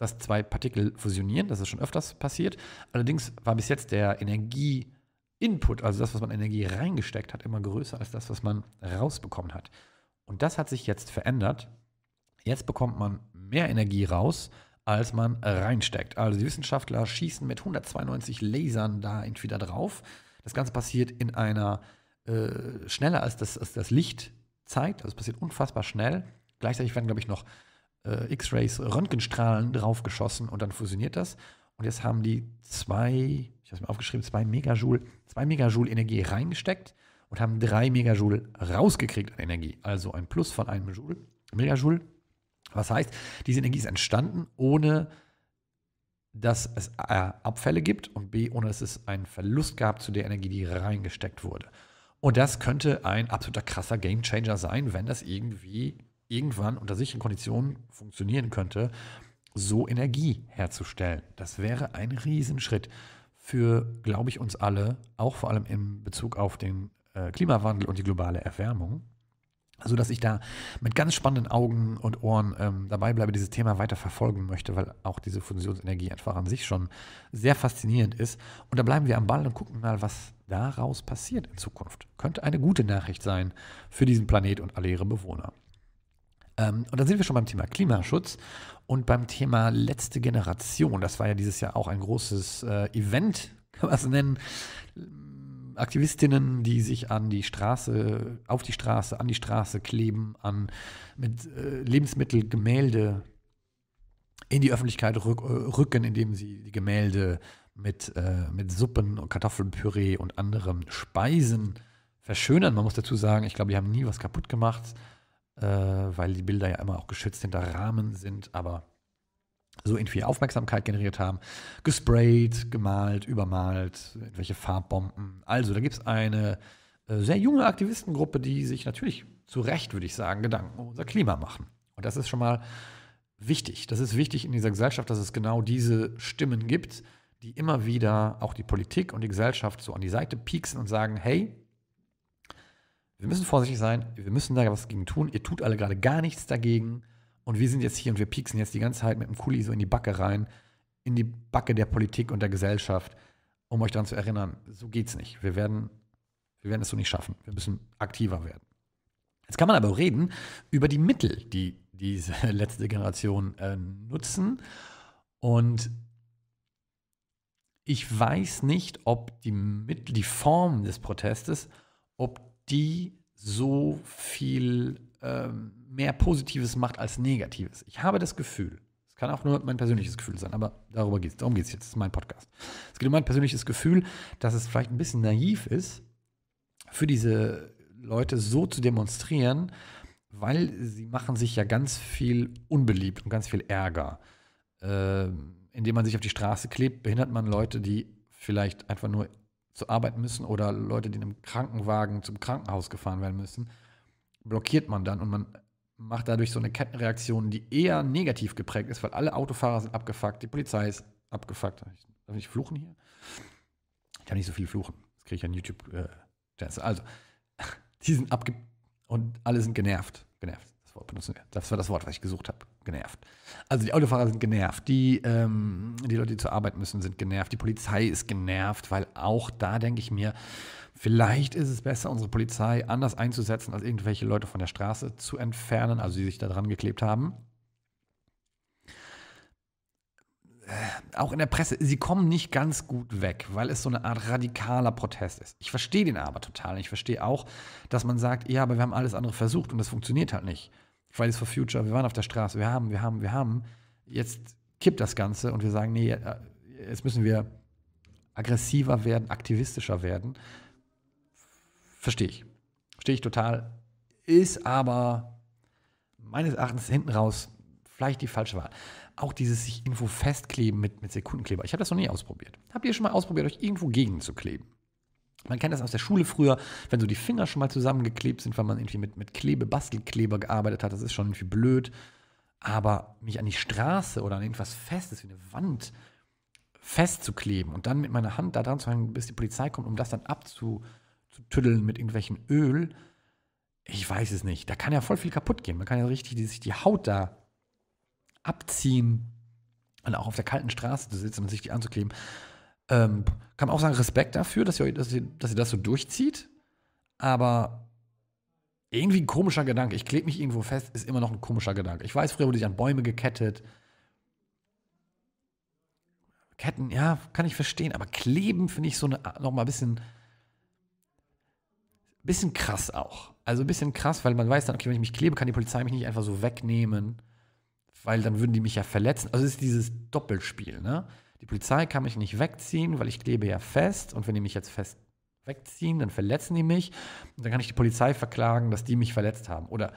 dass zwei Partikel fusionieren. Das ist schon öfters passiert. Allerdings war bis jetzt der Energieinput, also das, was man Energie reingesteckt hat, immer größer als das, was man rausbekommen hat. Und das hat sich jetzt verändert. Jetzt bekommt man mehr Energie raus, als man reinsteckt. Also die Wissenschaftler schießen mit 192 Lasern da entweder drauf. Das Ganze passiert in einer äh, schneller als das, als das Licht zeigt. Also es passiert unfassbar schnell. Gleichzeitig werden, glaube ich, noch äh, X-Rays, Röntgenstrahlen draufgeschossen und dann fusioniert das. Und jetzt haben die zwei, ich habe es mir aufgeschrieben, zwei Megajoule, zwei Megajoule Energie reingesteckt und haben drei Megajoule rausgekriegt an Energie. Also ein Plus von einem Joule, Megajoule. Was heißt, diese Energie ist entstanden, ohne dass es A, äh, Abfälle gibt und B, ohne dass es einen Verlust gab zu der Energie, die reingesteckt wurde. Und das könnte ein absoluter krasser Gamechanger sein, wenn das irgendwie irgendwann unter sicheren Konditionen funktionieren könnte, so Energie herzustellen. Das wäre ein Riesenschritt für, glaube ich, uns alle, auch vor allem in Bezug auf den äh, Klimawandel und die globale Erwärmung. Also, dass ich da mit ganz spannenden Augen und Ohren ähm, dabei bleibe, dieses Thema weiter verfolgen möchte, weil auch diese Fusionsenergie einfach an sich schon sehr faszinierend ist. Und da bleiben wir am Ball und gucken mal, was daraus passiert in Zukunft. Könnte eine gute Nachricht sein für diesen Planet und alle ihre Bewohner. Ähm, und dann sind wir schon beim Thema Klimaschutz und beim Thema letzte Generation. Das war ja dieses Jahr auch ein großes äh, Event, kann man es nennen. Aktivistinnen, die sich an die Straße, auf die Straße, an die Straße kleben, an mit äh, Gemälde in die Öffentlichkeit rück, äh, rücken, indem sie die Gemälde mit, mit Suppen und Kartoffelpüree und anderen Speisen verschönern. Man muss dazu sagen, ich glaube, die haben nie was kaputt gemacht äh, weil die Bilder ja immer auch geschützt hinter Rahmen sind, aber so irgendwie Aufmerksamkeit generiert haben. Gesprayt, gemalt, übermalt, irgendwelche Farbbomben. Also, da gibt es eine äh, sehr junge Aktivistengruppe, die sich natürlich zu Recht, würde ich sagen, Gedanken um unser Klima machen. Und das ist schon mal wichtig. Das ist wichtig in dieser Gesellschaft, dass es genau diese Stimmen gibt, die immer wieder auch die Politik und die Gesellschaft so an die Seite pieksen und sagen, hey, wir müssen vorsichtig sein, wir müssen da was gegen tun. Ihr tut alle gerade gar nichts dagegen. Und wir sind jetzt hier und wir pieksen jetzt die ganze Zeit mit dem Kuli so in die Backe rein, in die Backe der Politik und der Gesellschaft, um euch daran zu erinnern, so geht's nicht. Wir werden, wir werden es so nicht schaffen. Wir müssen aktiver werden. Jetzt kann man aber reden über die Mittel, die diese letzte Generation äh, nutzen. Und ich weiß nicht, ob die, Mittel, die Form des Protestes, ob die so viel ähm, mehr Positives macht als Negatives. Ich habe das Gefühl, es kann auch nur mein persönliches Gefühl sein, aber darüber geht's, darum geht es jetzt, das ist mein Podcast. Es geht um mein persönliches Gefühl, dass es vielleicht ein bisschen naiv ist, für diese Leute so zu demonstrieren, weil sie machen sich ja ganz viel unbeliebt und ganz viel Ärger. Ähm, indem man sich auf die Straße klebt, behindert man Leute, die vielleicht einfach nur zur Arbeit müssen oder Leute, die in einem Krankenwagen zum Krankenhaus gefahren werden müssen, blockiert man dann und man macht dadurch so eine Kettenreaktion, die eher negativ geprägt ist, weil alle Autofahrer sind abgefuckt, die Polizei ist abgefuckt. Darf ich, fluchen hier? Ich kann nicht so viel fluchen. Das kriege ich an YouTube. Äh, also, die sind abge... und alle sind genervt. Genervt, das Wort benutzen wir. Das war das Wort, was ich gesucht habe genervt. Also die Autofahrer sind genervt, die, ähm, die Leute, die zur Arbeit müssen, sind genervt, die Polizei ist genervt, weil auch da denke ich mir, vielleicht ist es besser, unsere Polizei anders einzusetzen, als irgendwelche Leute von der Straße zu entfernen, also die sich da dran geklebt haben. Äh, auch in der Presse, sie kommen nicht ganz gut weg, weil es so eine Art radikaler Protest ist. Ich verstehe den aber total. Ich verstehe auch, dass man sagt, ja, aber wir haben alles andere versucht und das funktioniert halt nicht. Fridays for Future, wir waren auf der Straße, wir haben, wir haben, wir haben. Jetzt kippt das Ganze und wir sagen, nee, äh, jetzt müssen wir aggressiver werden, aktivistischer werden. Verstehe ich. Verstehe ich total. Ist aber meines Erachtens hinten raus vielleicht die falsche Wahl. Auch dieses sich irgendwo festkleben mit, mit Sekundenkleber. Ich habe das noch nie ausprobiert. Habt ihr schon mal ausprobiert, euch irgendwo gegen zu kleben? Man kennt das aus der Schule früher, wenn so die Finger schon mal zusammengeklebt sind, weil man irgendwie mit, mit Klebe, Bastelkleber gearbeitet hat. Das ist schon irgendwie blöd. Aber mich an die Straße oder an irgendwas Festes wie eine Wand festzukleben und dann mit meiner Hand da dran zu hängen, bis die Polizei kommt, um das dann abzutüddeln mit irgendwelchen Öl, ich weiß es nicht. Da kann ja voll viel kaputt gehen. Man kann ja richtig die, sich die Haut da abziehen und auch auf der kalten Straße zu sitzen und sich die anzukleben. Ähm, kann man auch sagen, Respekt dafür, dass ihr, dass, ihr, dass ihr das so durchzieht. Aber irgendwie ein komischer Gedanke. Ich klebe mich irgendwo fest, ist immer noch ein komischer Gedanke. Ich weiß, früher wurde ich an Bäume gekettet. Ketten, ja, kann ich verstehen, aber kleben finde ich so eine, noch mal ein bisschen, bisschen krass auch. Also ein bisschen krass, weil man weiß dann, okay, wenn ich mich klebe, kann die Polizei mich nicht einfach so wegnehmen, weil dann würden die mich ja verletzen. Also es ist dieses Doppelspiel, ne? Die Polizei kann mich nicht wegziehen, weil ich klebe ja fest. Und wenn die mich jetzt fest wegziehen, dann verletzen die mich. Und dann kann ich die Polizei verklagen, dass die mich verletzt haben. Oder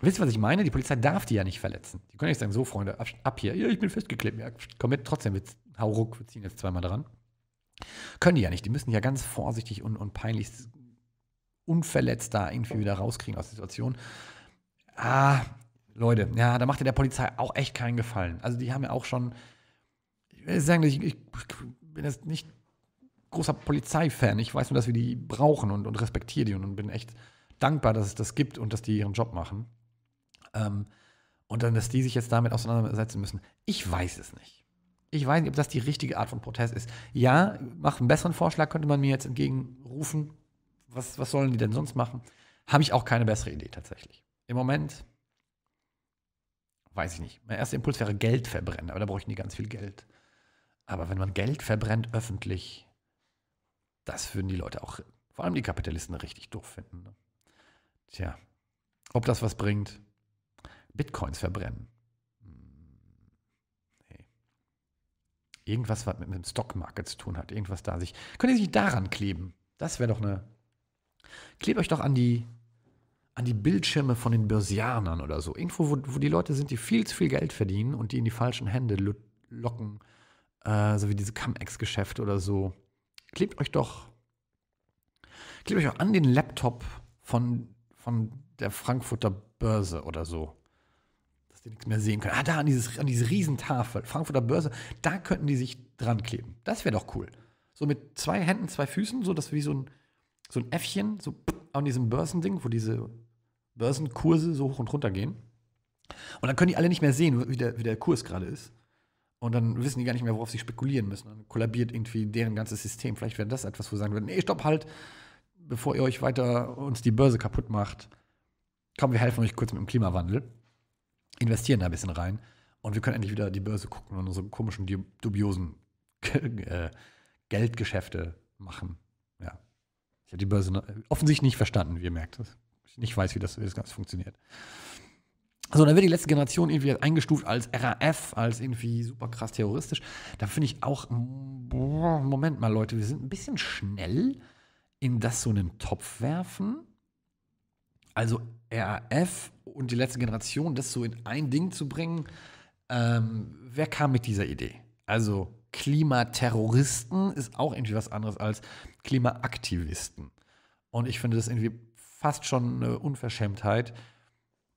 wisst ihr, was ich meine? Die Polizei darf die ja nicht verletzen. Die können nicht sagen, so Freunde, ab, ab hier, ja, ich bin festgeklebt. Ja, komm mit, trotzdem, wir, hau ruck, wir ziehen jetzt zweimal dran. Können die ja nicht. Die müssen ja ganz vorsichtig und, und peinlich unverletzt da irgendwie wieder rauskriegen aus der Situation. Ah, Leute, ja, da macht ihr der Polizei auch echt keinen Gefallen. Also die haben ja auch schon ich äh, sagen, ich, ich bin jetzt nicht großer Polizeifan. Ich weiß nur, dass wir die brauchen und, und respektiere die und, und, bin echt dankbar, dass es das gibt und dass die ihren Job machen. Ähm, und dann, dass die sich jetzt damit auseinandersetzen müssen. Ich weiß es nicht. Ich weiß nicht, ob das die richtige Art von Protest ist. Ja, mach einen besseren Vorschlag, könnte man mir jetzt entgegenrufen. Was, was sollen die denn sonst machen? Habe ich auch keine bessere Idee tatsächlich. Im Moment weiß ich nicht. Mein erster Impuls wäre Geld verbrennen, aber da bräuchten die ganz viel Geld. Aber wenn man Geld verbrennt öffentlich, das würden die Leute auch, vor allem die Kapitalisten, richtig doof finden. Ne? Tja, ob das was bringt? Bitcoins verbrennen. Hm, irgendwas, was mit, dem Stockmarket zu tun hat. Irgendwas da sich. Könnt ihr sich daran kleben? Das wäre doch eine. Klebt euch doch an die, an die Bildschirme von den Börsianern oder so. Irgendwo, wo, wo die Leute sind, die viel zu viel Geld verdienen und die in die falschen Hände locken äh, so wie diese Cum-Ex-Geschäfte oder so. Klebt euch doch, klebt euch doch an den Laptop von, von der Frankfurter Börse oder so. Dass die nichts mehr sehen können. Ah, da an, dieses, an diese Riesentafel, Frankfurter Börse, da könnten die sich dran kleben. Das wäre doch cool. So mit zwei Händen, zwei Füßen, so dass wie so ein, so ein Äffchen, so an diesem Börsending, wo diese Börsenkurse so hoch und runter gehen. Und dann können die alle nicht mehr sehen, wie der, wie der Kurs gerade ist. Und dann wissen die gar nicht mehr, worauf sie spekulieren müssen. Dann kollabiert irgendwie deren ganzes System. Vielleicht wäre das etwas, wo sie sagen würden, nee, stopp halt, bevor ihr euch weiter uns die Börse kaputt macht. Komm, wir helfen euch kurz mit dem Klimawandel. Investieren da ein bisschen rein. Und wir können endlich wieder die Börse gucken und unsere komischen, dubiosen äh, Geldgeschäfte machen. Ja. Ich habe die Börse offensichtlich nicht verstanden, wie ihr merkt. Ich nicht weiß, wie das, wie das Ganze funktioniert. So, dann wird die letzte Generation irgendwie eingestuft als RAF, als irgendwie super krass terroristisch. Da finde ich auch, boah, Moment mal, Leute, wir sind ein bisschen schnell in das so einen Topf werfen. Also RAF und die letzte Generation, das so in ein Ding zu bringen. Ähm, wer kam mit dieser Idee? Also Klimaterroristen ist auch irgendwie was anderes als Klimaaktivisten. Und ich finde das irgendwie fast schon eine Unverschämtheit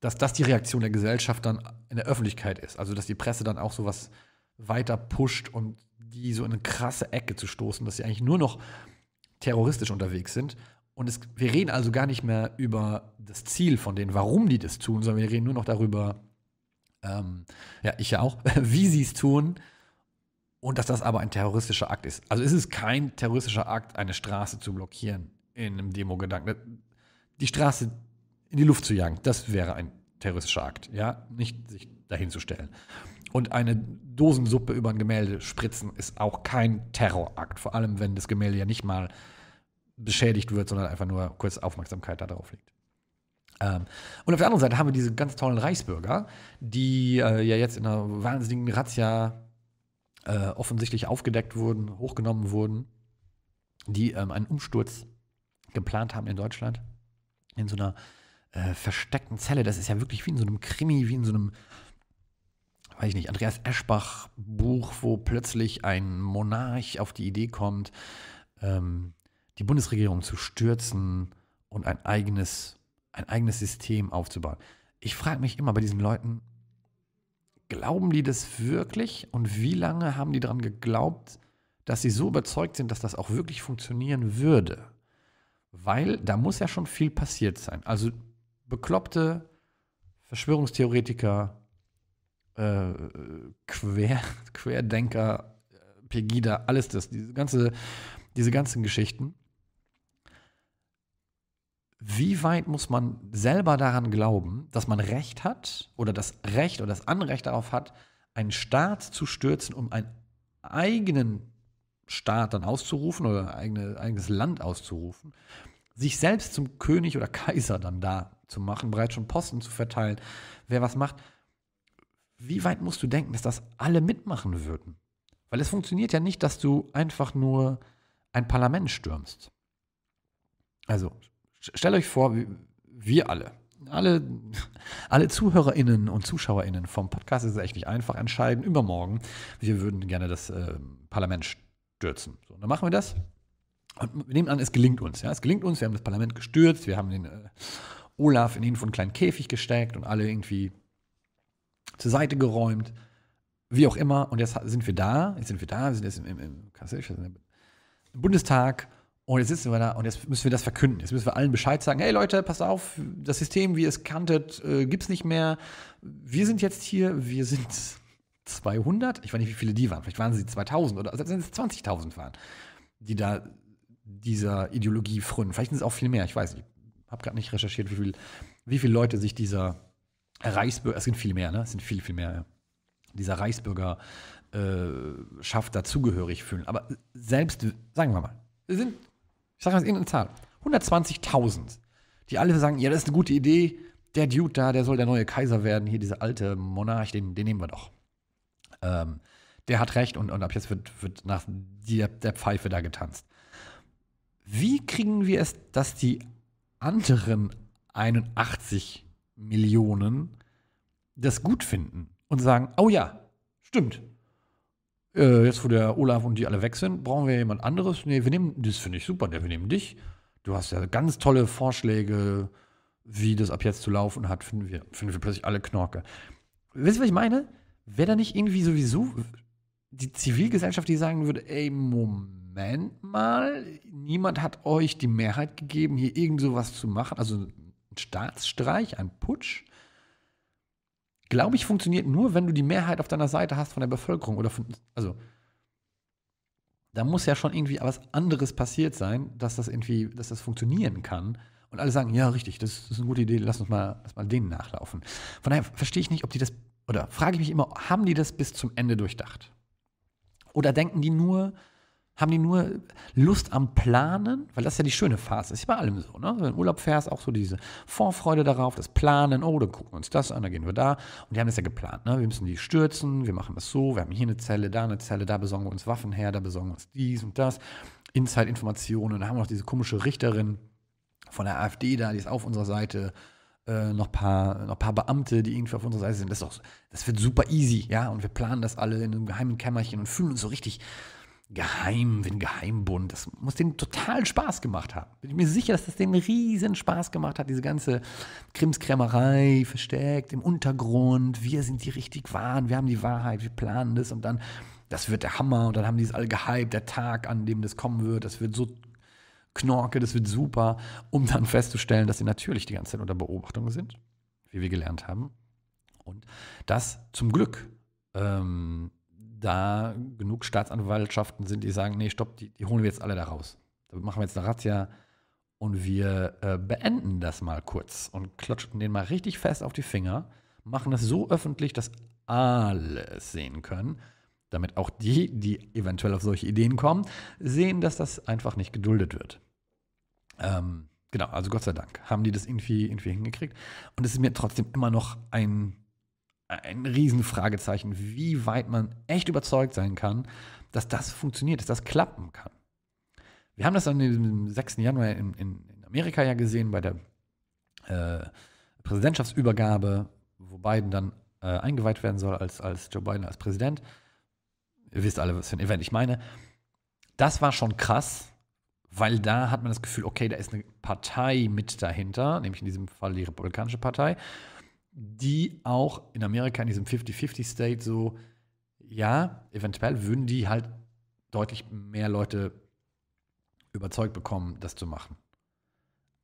dass das die Reaktion der Gesellschaft dann in der Öffentlichkeit ist. Also, dass die Presse dann auch sowas weiter pusht und die so in eine krasse Ecke zu stoßen, dass sie eigentlich nur noch terroristisch unterwegs sind. Und es, wir reden also gar nicht mehr über das Ziel von denen, warum die das tun, sondern wir reden nur noch darüber, ähm, ja, ich ja auch, wie sie es tun und dass das aber ein terroristischer Akt ist. Also ist es kein terroristischer Akt, eine Straße zu blockieren in einem Demo-Gedanken. Die Straße in die Luft zu jagen. Das wäre ein terroristischer Akt, ja, nicht sich dahin zu stellen. Und eine Dosensuppe über ein Gemälde spritzen ist auch kein Terrorakt, vor allem wenn das Gemälde ja nicht mal beschädigt wird, sondern einfach nur kurz Aufmerksamkeit darauf liegt. Ähm, und auf der anderen Seite haben wir diese ganz tollen Reichsbürger, die äh, ja jetzt in einer wahnsinnigen Razzia äh, offensichtlich aufgedeckt wurden, hochgenommen wurden, die ähm, einen Umsturz geplant haben in Deutschland, in so einer äh, versteckten Zelle. Das ist ja wirklich wie in so einem Krimi, wie in so einem, weiß ich nicht, Andreas Eschbach-Buch, wo plötzlich ein Monarch auf die Idee kommt, ähm, die Bundesregierung zu stürzen und ein eigenes, ein eigenes System aufzubauen. Ich frage mich immer bei diesen Leuten, glauben die das wirklich und wie lange haben die daran geglaubt, dass sie so überzeugt sind, dass das auch wirklich funktionieren würde? Weil da muss ja schon viel passiert sein. Also bekloppte Verschwörungstheoretiker, äh, Quer, Querdenker, Pegida, alles das, diese, ganze, diese ganzen Geschichten. Wie weit muss man selber daran glauben, dass man Recht hat oder das Recht oder das Anrecht darauf hat, einen Staat zu stürzen, um einen eigenen Staat dann auszurufen oder ein eigenes Land auszurufen, sich selbst zum König oder Kaiser dann da zu machen, bereits schon Posten zu verteilen, wer was macht. Wie weit musst du denken, dass das alle mitmachen würden? Weil es funktioniert ja nicht, dass du einfach nur ein Parlament stürmst. Also, stell euch vor, wir alle, alle, alle ZuhörerInnen und ZuschauerInnen vom Podcast ist es echt nicht einfach, entscheiden übermorgen, wir würden gerne das äh, Parlament stürzen. So, dann machen wir das. Und wir nehmen an, es gelingt uns. Ja? Es gelingt uns, wir haben das Parlament gestürzt, wir haben den äh, Olaf in den von kleinen Käfig gesteckt und alle irgendwie zur Seite geräumt. Wie auch immer. Und jetzt sind wir da. Jetzt sind wir da. Wir sind jetzt im, im, im, im Bundestag. Und jetzt sitzen wir da und jetzt müssen wir das verkünden. Jetzt müssen wir allen Bescheid sagen: Hey Leute, passt auf, das System, wie ihr es kanntet, äh, gibt es nicht mehr. Wir sind jetzt hier, wir sind 200. Ich weiß nicht, wie viele die waren. Vielleicht waren sie 2000 oder selbst wenn es 20.000 waren, die da dieser Ideologie frönen. Vielleicht sind es auch viel mehr, ich weiß nicht habe gerade nicht recherchiert, wie, viel, wie viele Leute sich dieser Reichsbürger, es sind viel mehr, ne? Es sind viel, viel mehr, ja. dieser Reichsbürger äh, schafft, dazugehörig fühlen. Aber selbst, sagen wir mal, es sind, ich sage jetzt irgendeine Zahl, 120.000, die alle sagen, ja, das ist eine gute Idee, der Dude da, der soll der neue Kaiser werden, hier dieser alte Monarch, den, den nehmen wir doch. Ähm, der hat recht und, und ab jetzt wird, wird nach der, der Pfeife da getanzt. Wie kriegen wir es, dass die anderen 81 Millionen das gut finden und sagen, oh ja, stimmt. Äh, jetzt, wo der Olaf und die alle weg sind, brauchen wir jemand anderes. Nee, wir nehmen, das finde ich super, wir nehmen dich. Du hast ja ganz tolle Vorschläge, wie das ab jetzt zu laufen hat, finden wir, finden wir plötzlich alle Knorke. Wisst ihr, was ich meine? Wäre da nicht irgendwie sowieso die Zivilgesellschaft, die sagen würde, ey, Moment Moment mal, niemand hat euch die Mehrheit gegeben, hier irgend sowas zu machen, also ein Staatsstreich, ein Putsch. Glaube ich, funktioniert nur, wenn du die Mehrheit auf deiner Seite hast von der Bevölkerung oder von, also da muss ja schon irgendwie was anderes passiert sein, dass das irgendwie, dass das funktionieren kann. Und alle sagen, ja, richtig, das, ist eine gute Idee, lass uns mal, lass mal denen nachlaufen. Von daher verstehe ich nicht, ob die das, oder frage ich mich immer, haben die das bis zum Ende durchdacht? Oder denken die nur, haben die nur Lust am Planen, weil das ja die schöne Phase ist. Ist bei allem so, ne? Wenn du in Urlaub fährst, auch so diese Vorfreude darauf, das Planen, oh, dann gucken wir uns das an, dann gehen wir da. Und die haben das ja geplant, ne? Wir müssen die stürzen, wir machen das so, wir haben hier eine Zelle, da eine Zelle, da besorgen wir uns Waffen her, da besorgen wir uns dies und das. Inside-Informationen, da haben wir noch diese komische Richterin von der AfD da, die ist auf unserer Seite. Äh, noch ein paar, noch paar Beamte, die irgendwie auf unserer Seite sind. Das, ist auch, das wird super easy, ja. Und wir planen das alle in einem geheimen Kämmerchen und fühlen uns so richtig, Geheim, wie ein Geheimbund. Das muss denen total Spaß gemacht haben. Bin ich mir sicher, dass das denen riesen Spaß gemacht hat, diese ganze Krimskrämerei versteckt im Untergrund. Wir sind die richtig wahren, wir haben die Wahrheit, wir planen das und dann, das wird der Hammer und dann haben die es alle gehypt, der Tag, an dem das kommen wird, das wird so knorke, das wird super, um dann festzustellen, dass sie natürlich die ganze Zeit unter Beobachtung sind, wie wir gelernt haben. Und das zum Glück ähm, da genug Staatsanwaltschaften sind, die sagen, nee, stopp, die, die holen wir jetzt alle da raus. Da machen wir jetzt eine Razzia und wir äh, beenden das mal kurz und klatschen den mal richtig fest auf die Finger, machen das so öffentlich, dass alle es sehen können, damit auch die, die eventuell auf solche Ideen kommen, sehen, dass das einfach nicht geduldet wird. Ähm, genau, also Gott sei Dank haben die das irgendwie, irgendwie hingekriegt. Und es ist mir trotzdem immer noch ein ein Riesenfragezeichen, wie weit man echt überzeugt sein kann, dass das funktioniert, dass das klappen kann. Wir haben das dann am 6. Januar in, in, in, Amerika ja gesehen bei der äh, Präsidentschaftsübergabe, wo Biden dann äh, eingeweiht werden soll als, als Joe Biden als Präsident. Ihr wisst alle, was für ein Event ich meine. Das war schon krass, weil da hat man das Gefühl, okay, da ist eine Partei mit dahinter, nämlich in diesem Fall die Republikanische Partei die auch in Amerika in diesem 50-50-State so, ja, eventuell würden die halt deutlich mehr Leute überzeugt bekommen, das zu machen.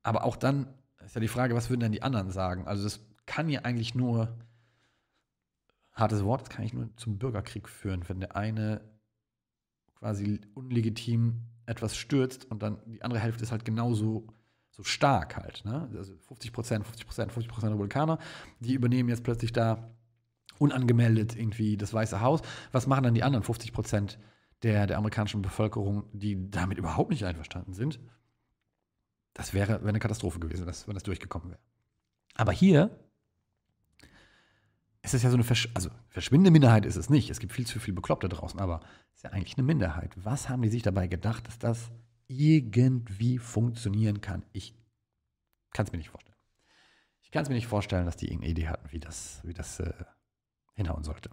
Aber auch dann ist ja die Frage, was würden denn die anderen sagen? Also das kann ja eigentlich nur, hartes Wort, das kann ich nur zum Bürgerkrieg führen, wenn der eine quasi unlegitim etwas stürzt und dann die andere Hälfte ist halt genauso so stark halt. Ne? Also 50 Prozent, 50 Prozent, 50 Prozent Republikaner, die übernehmen jetzt plötzlich da unangemeldet irgendwie das Weiße Haus. Was machen dann die anderen 50 Prozent der, der amerikanischen Bevölkerung, die damit überhaupt nicht einverstanden sind? Das wäre, wäre eine Katastrophe gewesen, wenn das durchgekommen wäre. Aber hier es ist ja so eine Versch also verschwindende Minderheit ist es nicht. Es gibt viel zu viel Bekloppte draußen, aber es ist ja eigentlich eine Minderheit. Was haben die sich dabei gedacht, dass das irgendwie funktionieren kann. Ich kann es mir nicht vorstellen. Ich kann es mir nicht vorstellen, dass die irgendeine Idee hatten, wie das, wie das äh, hinhauen sollte.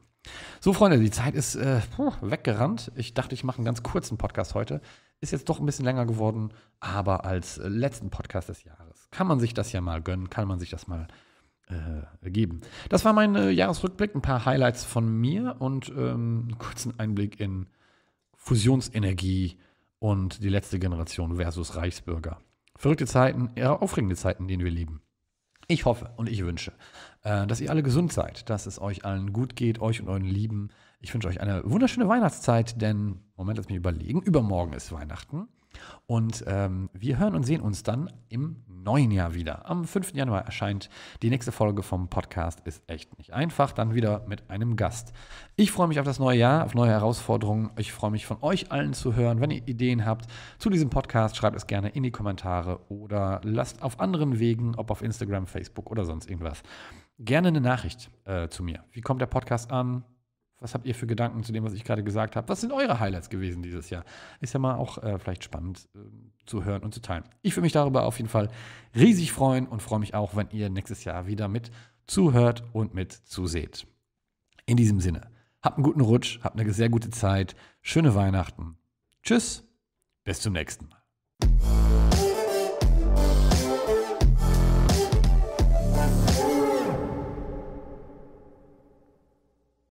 So, Freunde, die Zeit ist äh, weggerannt. Ich dachte, ich mache einen ganz kurzen Podcast heute. Ist jetzt doch ein bisschen länger geworden, aber als äh, letzten Podcast des Jahres kann man sich das ja mal gönnen, kann man sich das mal äh, geben. Das war mein äh, Jahresrückblick, ein paar Highlights von mir und ähm, einen kurzen Einblick in Fusionsenergie, und die letzte Generation versus Reichsbürger. Verrückte Zeiten, eher aufregende Zeiten, in denen wir leben. Ich hoffe und ich wünsche, äh, dass ihr alle gesund seid, dass es euch allen gut geht, euch und euren Lieben. Ich wünsche euch eine wunderschöne Weihnachtszeit, denn, Moment, lass mich überlegen, übermorgen ist Weihnachten. Und ähm, wir hören und sehen uns dann im neuen Jahr wieder. Am 5. Januar erscheint die nächste Folge vom Podcast Ist echt nicht einfach. Dann wieder mit einem Gast. Ich freue mich auf das neue Jahr, auf neue Herausforderungen. Ich freue mich von euch allen zu hören. Wenn ihr Ideen habt zu diesem Podcast, schreibt es gerne in die Kommentare oder lasst auf anderen Wegen, ob auf Instagram, Facebook oder sonst irgendwas, gerne eine Nachricht äh, zu mir. Wie kommt der Podcast an? Was habt ihr für Gedanken zu dem, was ich gerade gesagt habe? Was sind eure Highlights gewesen dieses Jahr? Ist ja mal auch äh, vielleicht spannend äh, zu hören und zu teilen. Ich würde mich darüber auf jeden Fall riesig freuen und freue mich auch, wenn ihr nächstes Jahr wieder mit zuhört und mit zuseht. In diesem Sinne, habt einen guten Rutsch, habt eine sehr gute Zeit, schöne Weihnachten. Tschüss, bis zum nächsten Mal.